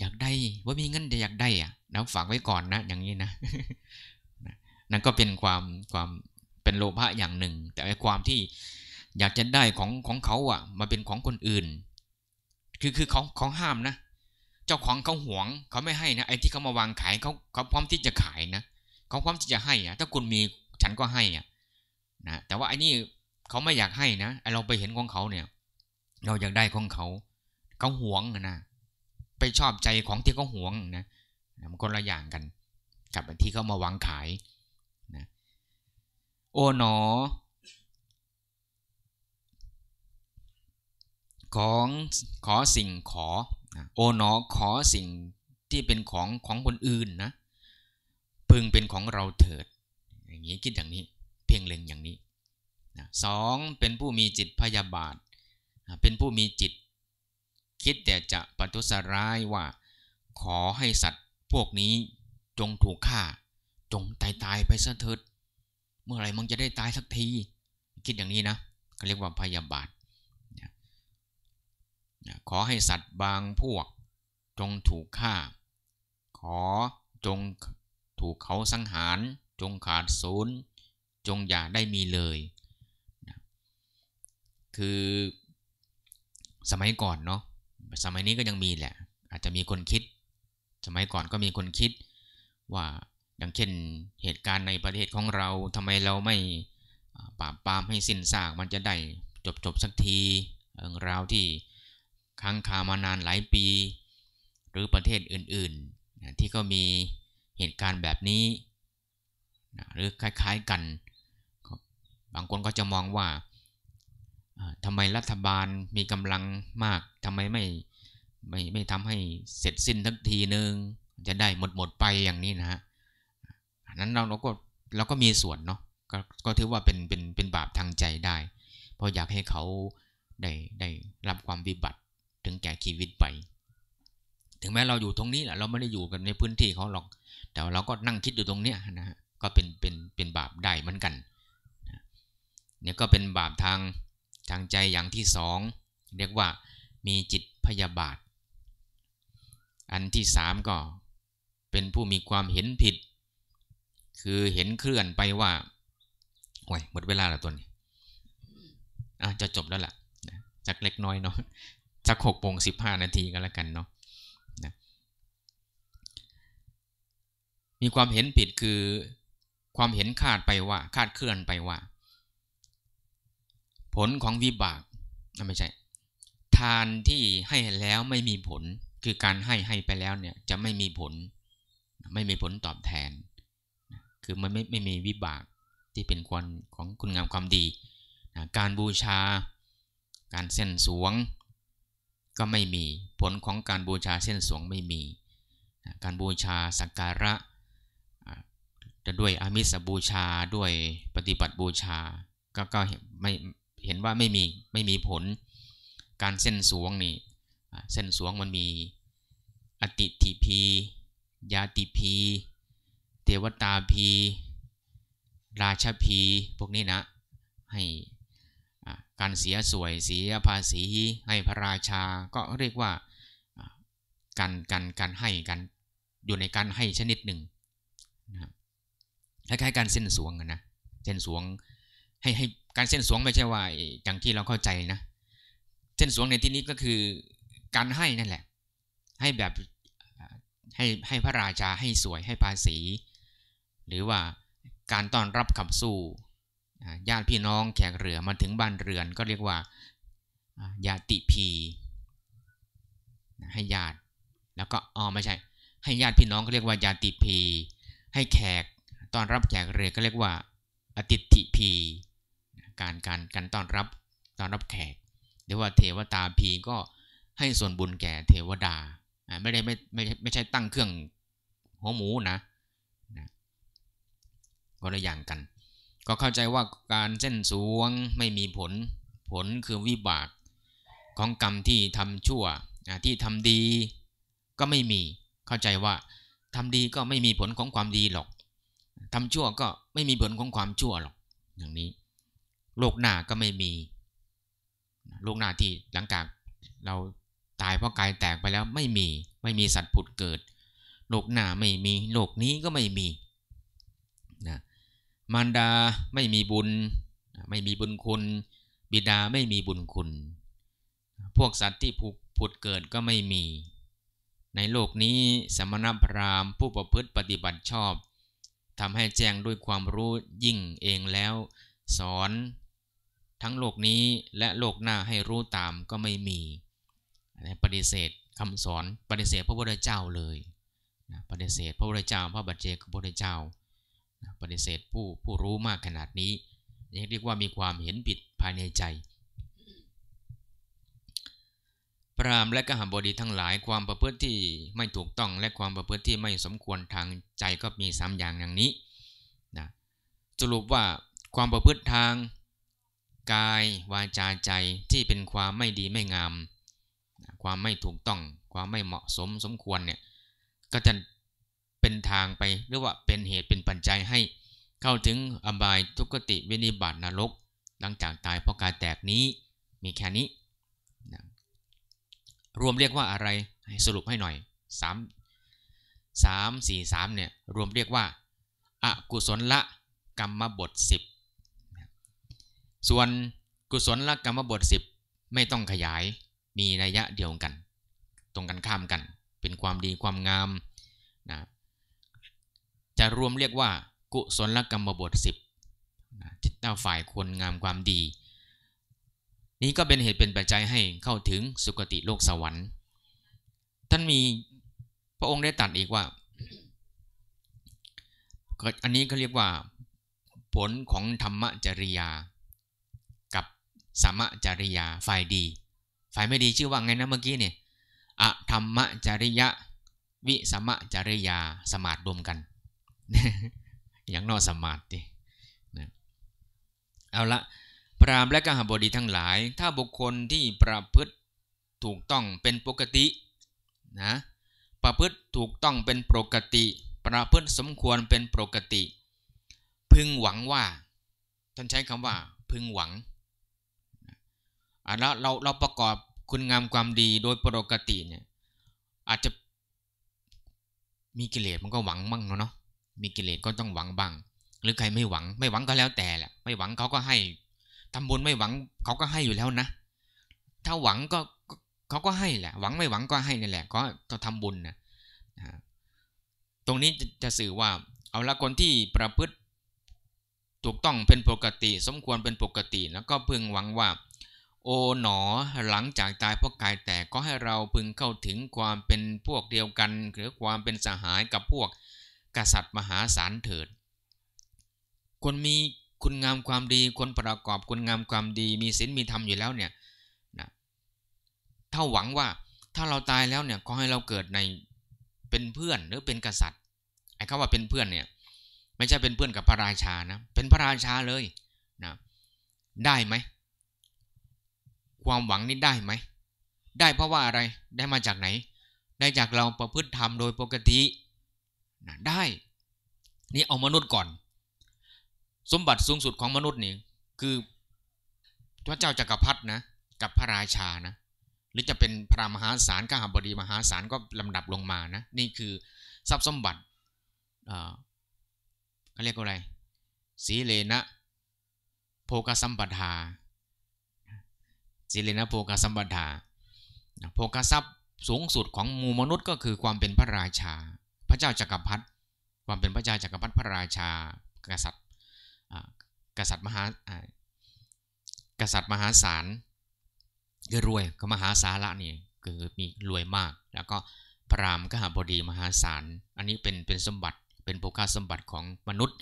อยากได้ ว่ามีเงินจะอยากได้อะราฝากไว้ก่อนนะ อย่างนี้นะ นั่นก็เป็นความความเป็นโลภะอย่างหนึ่ง แต่ไอ้ความที่อยากจะได้ของของเขาอ่ะ มาเป็นของคนอื่น คือคือเขาเขาห้ามนะ เจ้าของเขาหวง เขาไม่ให้นะ ไอ้ที่เขามาวางขายเขาเขาพร้อมที่จะขายนะ เขาพร้อมที่จะให้อ่ะถ้าคุณมีฉันก็ให้อ่ะนะ แต่ว่าไอ้นี่เขาไม่อยากให้นะไอ้เราไปเห็นของเขาเนี่ยเราอยากได้ของเขา เขาหวงนะไปชอบใจของที่เขาหวงนะ มันคนละอย่างกัน กับที่เขามาวางขายนะโอ๋หนอ ของขอสิ่งขอนะโอ๋หนอขอสิ่งที่เป็นของของคนอื่นนะ พึงเป็นของเราเถิด อย่างนี้คิดอย่างนี้ เพียงเล็งอย่างนี้นะสองเป็นผู้มีจิตพยาบาทเป็นผู้มีจิต คิดแต่จะปัทุสร้าย ว่า ขอให้สัตว์พวกนี้ จงถูกฆ่า จงตายตายไปซะเถิดเมื่อไรมึงจะได้ตายสักที คิดอย่างนี้นะเขาเรียกว่าพยาบาทขอให้สัตว์บางพวก จงถูกฆ่า ขอจงถูกเขาสังหาร จงขาดศูนย์จงอย่าได้มีเลย คือสมัยก่อนเนาะ สมัยนี้ก็ยังมีแหละ อาจจะมีคนคิด สมัยก่อนก็มีคนคิด ว่า อย่างเช่นเหตุการณ์ในประเทศของเราทำไมเราไม่ปราบปรามให้สิ้นซากมันจะได้จบจบสักที เรื่องราวที่ค้างคามานานหลายปี หรือประเทศอื่น ๆ ที่ก็มีเหตุการณ์แบบนี้ หรือคล้ายๆกัน บางคนก็จะมองว่าทำไมรัฐบาลมีกำลังมากทำไมไม่ไม่ไม่ทำให้เสร็จสิ้นทักทีหนึ่งจะได้หมดหมดไปอย่างนี้นะฮะนั้นเราเราก็เราก็มีส่วนเนาะกก็ถือว่าเป็นเป็นเป็นบาปทางใจได้ เพราะอยากให้เขาได้ได้รับความวิบัติถึงแก่ชีวิตไป ถึงแม้เราอยู่ตรงนี้แหละเราไม่ได้อยู่กันในพื้นที่เขาหรอก แต่เราก็นั่งคิดอยู่ตรงเนี้ยนะฮะ ก็เป็นเป็นเป็นบาปได้เหมือนกันเนี่ยก็เป็นบาปทางทางใจอย่างที่สองเรียกว่ามีจิตพยาบาท อันที่สามก็เป็นผู้มีความเห็นผิด คือเห็นเคลื่อนไปว่าโอ้ยหมดเวลาแล้วตัวนี้อ่ะจะจบแล้วล่ะสักเล็กน้อยเนาะสักหกโมงสิบห้านาทีก็แล้วกันเนาะนะมีความเห็นผิดคือความเห็นคาดไปว่า คาดเคลื่อนไปว่าผลของวิบากไม่ใช่ ทานที่ให้แล้วไม่มีผล คือการให้ให้ไปแล้วเนี่ยจะไม่มีผล ไม่มีผลตอบแทน คือมันไม่ไม่มีวิบากที่เป็นควรของคุณงามความดี การบูชา การเส้นสวง ก็ไม่มี ผลของการบูชาเส้นสวงไม่มี การบูชาสักการะ จะด้วยอามิสบูชาด้วยปฏิบัติบูชา ก็ก็ไม่เห็นว่าไม่มี ไม่มีผลการเส้นสวงนี่เส้นสวงมันมีอติทิพี ยาติพีเทวตาพี ราชพีพวกนี้นะให้การเสียสวย เสียภาษีให้พระราชาก็เรียกว่าการการการให้กันอยู่ในการให้ชนิดหนึ่งนะคล้ายๆการเส้นสวงนะเส้นสวงให้ให้การเส้นสวงไม่ใช่ว่าอย่างที่เราเข้าใจนะเส้นสวงในที่นี้ก็คือการให้นั่นแหละให้แบบให้ให้พระราชาให้สวยให้ภาษี หรือว่าการต้อนรับขับสู้ญาติพี่น้อง แขกเรือมาถึงบ้านเรือนก็เรียกว่าญาติพีให้ญาติแล้วก็อ๋อไม่ใช่ ให้ญาติพี่น้องก็เรียกว่าญาติพีให้แขกต้อนรับแขกเรือก็เรียกว่าอติติพีการการการต้อนรับต้อนรับแขก หรือว่าเทวตาพีก็ให้ส่วนบุญแก่เทวดา ไม่ได้ไม่ไม่ไม่ใช่ตั้งเครื่องหัวหมูนะนะก็ด้อย่างกันก็เข้าใจว่าการเส้นสวงไม่มีผลผลคือวิบากของกรรมที่ทำชั่วที่ทำดีก็ไม่มีเข้าใจว่าทำดีก็ไม่มีผลของความดีหรอกทำชั่วก็ไม่มีผลของความชั่วหรอกอย่างนี้โลกหน้าก็ไม่มี โลกหน้าที่หลังจากเราตายเพราะกายแตกไปแล้วไม่มี ไม่มีสัตว์ผุดเกิด โลกหน้าไม่มี โลกนี้ก็ไม่มีนะมารดาไม่มีบุญไม่มีบุญคุณ บิดาไม่มีบุญคุณ พวกสัตว์ที่ผุดเกิดก็ไม่มี ในโลกนี้สมณพราหมณ์ ผู้ประพฤติปฏิบัติชอบทำให้แจ้งด้วยความรู้ยิ่งเองแล้วสอนทั้งโลกนี้และโลกหน้าให้รู้ตามก็ไม่มี ปฏิเสธคำสอนปฏิเสธพระพุทธเจ้าเลยปฏิเสธพระพุทธเจ้า พระบัจเจกพระพุทธเจ้า ปฏิเสธผู้ผู้รู้มากขนาดนี้ยังเรียกว่ามีความเห็นผิดภายในใจ พระรามและกหัมบดีทั้งหลายความประพฤติที่ไม่ถูกต้องและความประพฤติที่ไม่สมควรทางใจก็มีสามอย่างอย่างนี้ นะ สรุปว่าความประพฤติทางกาย วาจาใจที่เป็นความไม่ดีไม่งาม ความไม่ถูกต้องความไม่เหมาะสมสมควรเนี่ยก็จะเป็นทางไป หรือว่าเป็นเหตุเป็นปัจจัยให้เข้าถึงอบายทุกติวินิบาตนรก หลังจากตายเพราะกายแตกนี้มีแค่นี้นะรวมเรียกว่าอะไรสรุปให้หน่อย 3 3 4 3เนี่ยรวมเรียกว่าอากุศลละ กรรมบท 10ส่วนกุศลละกรรมบทสิบไม่ต้องขยายมีนัยะเดียวกัน ตรงกันข้ามกันเป็นความดีความงามนะจะรวมเรียกว่า กุศลกรรมบทสิบทิ่เจ้าฝ่ายควรงามความดี นี้ก็เป็นเหตุเป็นปัจจัยให้เข้าถึงสุคติโลกสวรรค์ ท่านมีพระองค์ได้ตัดอีกว่าอันนี้เขาเรียกว่าผลของธรรมจริยาสัมมจริยาฝ่ายดี ฝ่ายไม่ดีชื่อว่าไงนะเมื่อกี้เนี่ยอะธรรมจริยะ วิสัมมจริยาสมาดรวมกันอย่างนอกสมาธินะเอาละพรามและกหบดีทั้งหลาย ถ้าบุคคลที่ประพฤติถูกต้องเป็นปกตินะประพฤติถูกต้องเป็นปกติ ประพฤติสมควรเป็นปกติ พึงหวังว่าท่านใช้คำว่า พึงหวังแล้วเราเราประกอบคุณงามความดีโดยปกติเนี่ยอาจจะมีกิเลสมันก็หวังบ้างเนาะมีกิเลสก็ต้องหวังบ้างหรือใครไม่หวังไม่หวังก็แล้วแต่แหละไม่หวังเขาก็ให้ ทำบุญไม่หวังเขาก็ให้อยู่แล้วนะ ถ้าหวังก็เขาก็ให้แหละหวังไม่หวังก็ให้นี่แหละก็ก็ทำบุญนะตรงนี้จะสื่อว่าเอาละคนที่ประพฤติ ถูกต้องเป็นปกติสมควรเป็นปกติแล้วก็พึงหวังว่าโอ๋หนอหลังจากตายเพราะกายแตกก็ให้เราพึงเข้าถึงความเป็นพวกเดียวกัน หรือความเป็นสหายกับพวกกษัตริย์มหาศาลเถิดคนมีคุณงามความดีคนประกอบคุณงามความดีมีศีลมีธรรมอยู่แล้วเนี่ยนะถ้าหวังว่าถ้าเราตายแล้วเนี่ยก็ให้เราเกิดในเป็นเพื่อนหรือเป็นกษัตริย์ไอ้คำว่าเป็นเพื่อนเนี่ยไม่ใช่เป็นเพื่อนกับพระราชานะเป็นพระราชาเลยนะได้ไหมความหวังนี้ได้ไหมได้เพราะว่าอะไรได้มาจากไหน ได้จากเราประพฤติธรรมโดยปกตินะได้นี่เอามนุษย์ก่อน สมบัติสูงสุดของมนุษย์นี่คือพระเจ้าจากักรพรรดินะกับพระราชานะหรือจะเป็นพระมหาศาลาหบดีมหาศาลก็ลำดับลงมานะนี่คือทรัพย์สมบัติเขาเรียกว่าอะไรสีเลนะโภกสัมปทาสิเลนะโภคสัมปทาโภคทรัพย์สูงสุดของมูมนุษย์ ก็คือความเป็นพระราชา พระเจ้าจักรพรรดิ ความเป็นพระเจ้าจักรพรรดิพระราชา กษัตริย์กษัตริย์มหากษัตริย์มหาศาลก็รวยก็มหาศาละนี่คือมีรวยมาก แล้วก็พระรามก็หาบดีมหาศาล อันนี้เป็นเป็นสมบัติเป็นโภคสมบัติของมนุษย์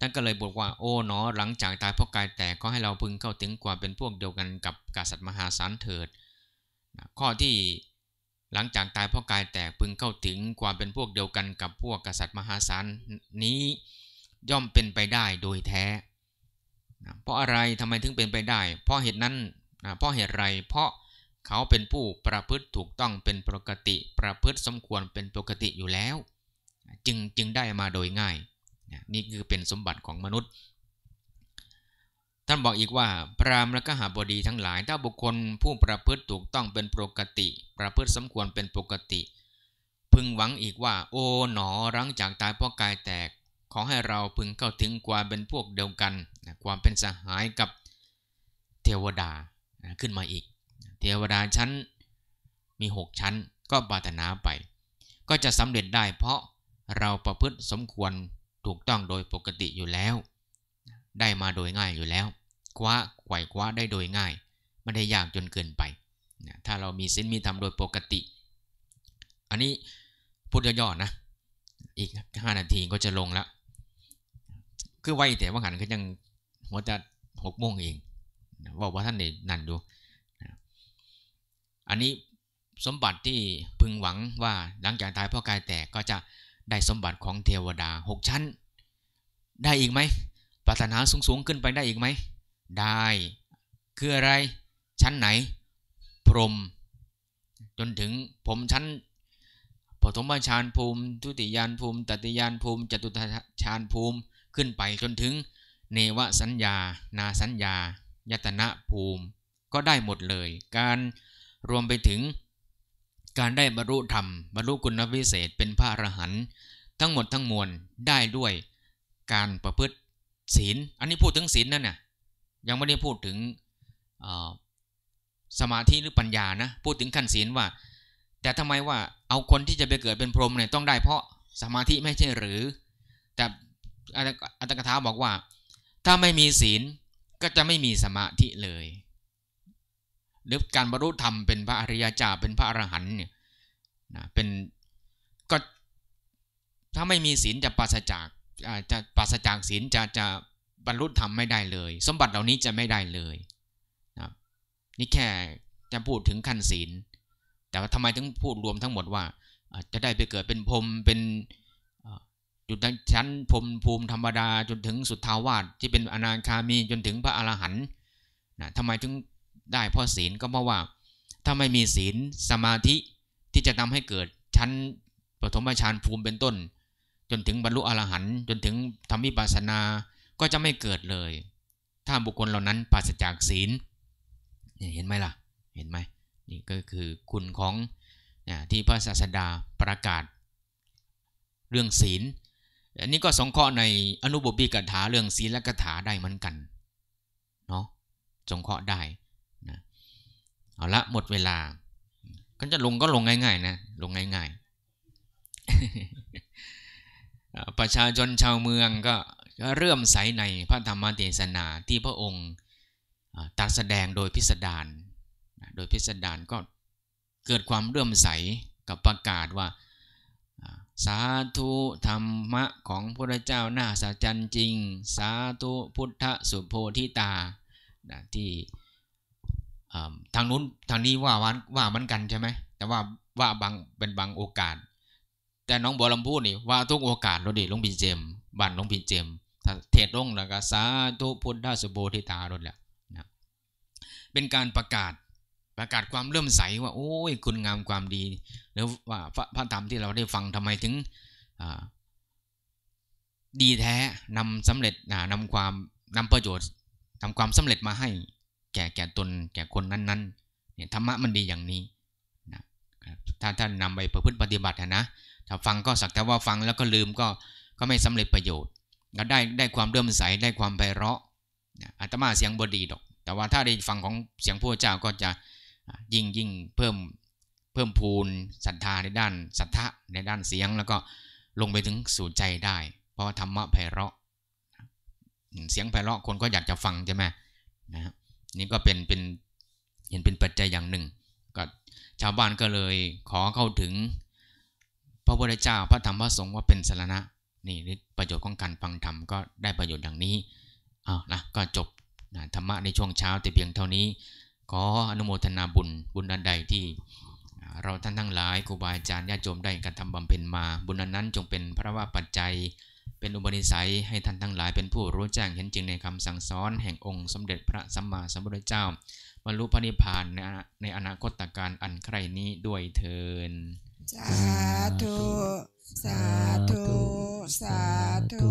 ท่านก็เลยบอกว่าโอ้เนาะหลังจากตายเพราะกายแตกก็ให้เราพึงเข้าถึงกว่าเป็นพวกเดียวกันกับกษัตริย์มหาสารเถิดข้อที่หลังจากตายเพราะกายแตกพึงเข้าถึงกว่าเป็นพวกเดียวกันกับพวกกษัตริย์มหาสารนี้ย่อมเป็นไปได้โดยแท้ เพราะอะไรทำไมถึงเป็นไปได้ เพราะเหตุนั้นเพราะเหตุไรเพราะเขาเป็นผู้ประพฤติถูกต้องเป็นปกติประพฤติสมควรเป็นปกติอยู่แล้ว จึงจึงได้มาโดยง่ายนี่คือเป็นสมบัติของมนุษย์ ท่านบอกอีกว่าพรามและกหาบดีทั้งหลาย ถ้าบุคคลผู้ประพฤติถูกต้องเป็นปกติ ประพฤติสมควรเป็นปกติ พึงหวังอีกว่าโอ๋หนอรังจากตายเพราะกายแตกขอให้เราพึงเข้าถึงความเป็นพวกเดียวกันความเป็นสหายกับเทวดาขึ้นมาอีก เทวดาชั้นมี 6 ชั้นก็บารนาไป ก็จะสำเร็จได้เพราะเราประพฤติสมควรถูกต้องโดยปกติอยู่แล้ว ได้มาโดยง่ายอยู่แล้วคว้าไขว่คว้าได้โดยง่ายไม่ได้ยากจนเกินไปถ้าเรามีศีลมีธรรมโดยปกติ อันนี้พูดย่อๆนะอีก 5 นาทีก็จะลงแล้ว คือไวแต่ว่าหันก็ยังหัวจะหกโมงเองบอกว่าท่านเน่นั่นดูอันนี้สมบัติที่พึงหวังว่าหลังจากตายพ่อกายแตกก็จะได้สมบัติของเทวดาหกชั้น ได้อีกไหมปรารถนาสูงสูงขึ้นไปได้อีกไหมได้คืออะไร ชั้นไหน พรมจนถึงผมชั้นปฐมฌานภูมิ ทุติยานภูมิตติยานภูมิจตุตฌานภูมิขึ้นไปจนถึง เนวสัญญานาสัญญายตนะภูมิ ก็ได้หมดเลย การรวมไปถึงการได้บรรลุธรรมบรรลุคุณวิเศษ เป็นพระอรหันต์ทั้งหมดทั้งมวลได้ด้วยการประพฤติศีล อันนี้พูดถึงศีลนั่นน่ะยังไม่ได้พูดถึงสมาธิหรือปัญญานะพูดถึงขั้นศีลว่า แต่ทำไมว่าเอาคนที่จะไปเกิดเป็นพรหมเนี่ยต้องได้เพราะสมาธิไม่ใช่หรือ แต่อัตกถาบอกว่าถ้าไม่มีศีลก็จะไม่มีสมาธิเลย หรือการบรรลุธรรมเป็นพระอริยเจ้าเป็นพระอรหันต์เนี่ยนะเป็นก็ถ้าไม่มีศีลจะปราศจากจะปราศจากศีลจะจะบรรลุธรรมไม่ได้เลย สมบัติเหล่านี้จะไม่ได้เลยนะนี่แค่จะพูดถึงขั้นศีลแต่ว่าทำไมถึงพูดรวมทั้งหมดว่าจะได้ไปเกิดเป็นพรมเป็นจุดชั้นพรมภูมิธรรมดาจนถึงสุทาวาสที่เป็นอนาคามีจนถึงพระอรหันต์นะทำไมถึงได้เพราะศีลก็เพราะว่า ถ้าไม่มีศีลสมาธิที่จะทำให้เกิดชั้นปฐมฌานภูมิเป็นต้น จนถึงบรรลุอรหันต์จนถึงธรรมิปัสสนา ก็จะไม่เกิดเลย ถ้าบุคคลเหล่านั้นปราศจากศีลเนี่ยเห็นไหมล่ะ เห็นไหมนี่ก็คือ คุณของที่พระศาสดาประกาศเรื่องศีลอันนี้ก็สงเคราะห์ในอนุบุพีกถาเรื่องศีลและกถาได้เหมือนกัน เนาะสงเคราะห์ได้นะเอาละหมดเวลาก็จะลงก็ลงง่ายๆนะ ลงง่ายๆ ประชาชนชาวเมืองก็เริ่มใสในพระธรรมเทศนาที่พระองค์ตรัสแสดงโดยพิสดารโดยพิสดารก็เกิดความเริ่มใสกับประกาศว่าสาธุธรรมะของพระเจ้าน่าสัจจริง สาธุพุทธสุโพธิตาที่ทางนู้นทางนี้ว่าว่าว่ามันกันใช่ไหม แต่ว่าว่าบางเป็นบางโอกาส แต่น้องบอลำพูดนี่ว่าทุกโอกาสเราดีหลวงพี่เจมบ้านหลวงพี่เจมเทศร่งแล้วก็ สาธุพุทธสุโบธิตารถแหละนะเป็นการประกาศประกาศความเลื่อมใสว่า โอ้ยคุณงามความดี หรือว่าพระพระธรรมที่เราได้ฟังทำไมถึงดีแท้นำสำเร็จนำความนำประโยชน์ทำความสำเร็จมาให้แก่แก่ตนแก่คนนั้นๆเนี่ยธรรมะมันดีอย่างนี้นะครับถ้าท่านนำไปประพฤติปฏิบัตินะถ้าฟังก็สักแต่ว่าฟังแล้วก็ลืมก็ก็ไม่สำเร็จประโยชน์ก็ได้ได้ความเรื่มใสได้ความไพเราะอัตมาเสียงบดีดอกแต่ว่าถ้าได้ฟังของเสียงพระเจ้าก็จะยิ่งยิ่งเพิ่มเพิ่มพูนศรัทธาในด้านศรัทธาในด้านเสียงแล้วก็ลงไปถึงสู่ใจได้ เพราะธรรมะไพเราะเสียงไพเราะคนก็อยากจะฟังใช่ไหมนะครับนี่ก็เป็นเป็นเห็นเป็นปัจจัยอย่างหนึ่งก็ชาวบ้านก็เลยขอเข้าถึง พระพุทธเจ้าพระธรรมพระสงฆ์ว่าเป็นสารณะนี่ประโยชน์ของการฟังธรรมก็ได้ประโยชน์ดังนี้เอานะก็จบนะธรรมะในช่วงเช้าแต่เพียงเท่านี้ขออนุโมทนาบุญบุญอันใดที่ เราท่านทั้งหลายครูบาอาจารย์ญาติโยมได้กระทำบำเพ็ญมาบุญนั้น จงเป็นพระว่าปัจจัยเป็นอุปนิสัยให้ท่านทั้งหลายเป็นผู้รู้แจ้งเห็นจริงในคำสั่งสอนแห่งองค์สมเด็จพระสัมมาสัมพุทธเจ้า บรรลุพระนิพพานในอนาคตการอันใครนี้ด้วยเทินสาธุ สาธุ สาธุ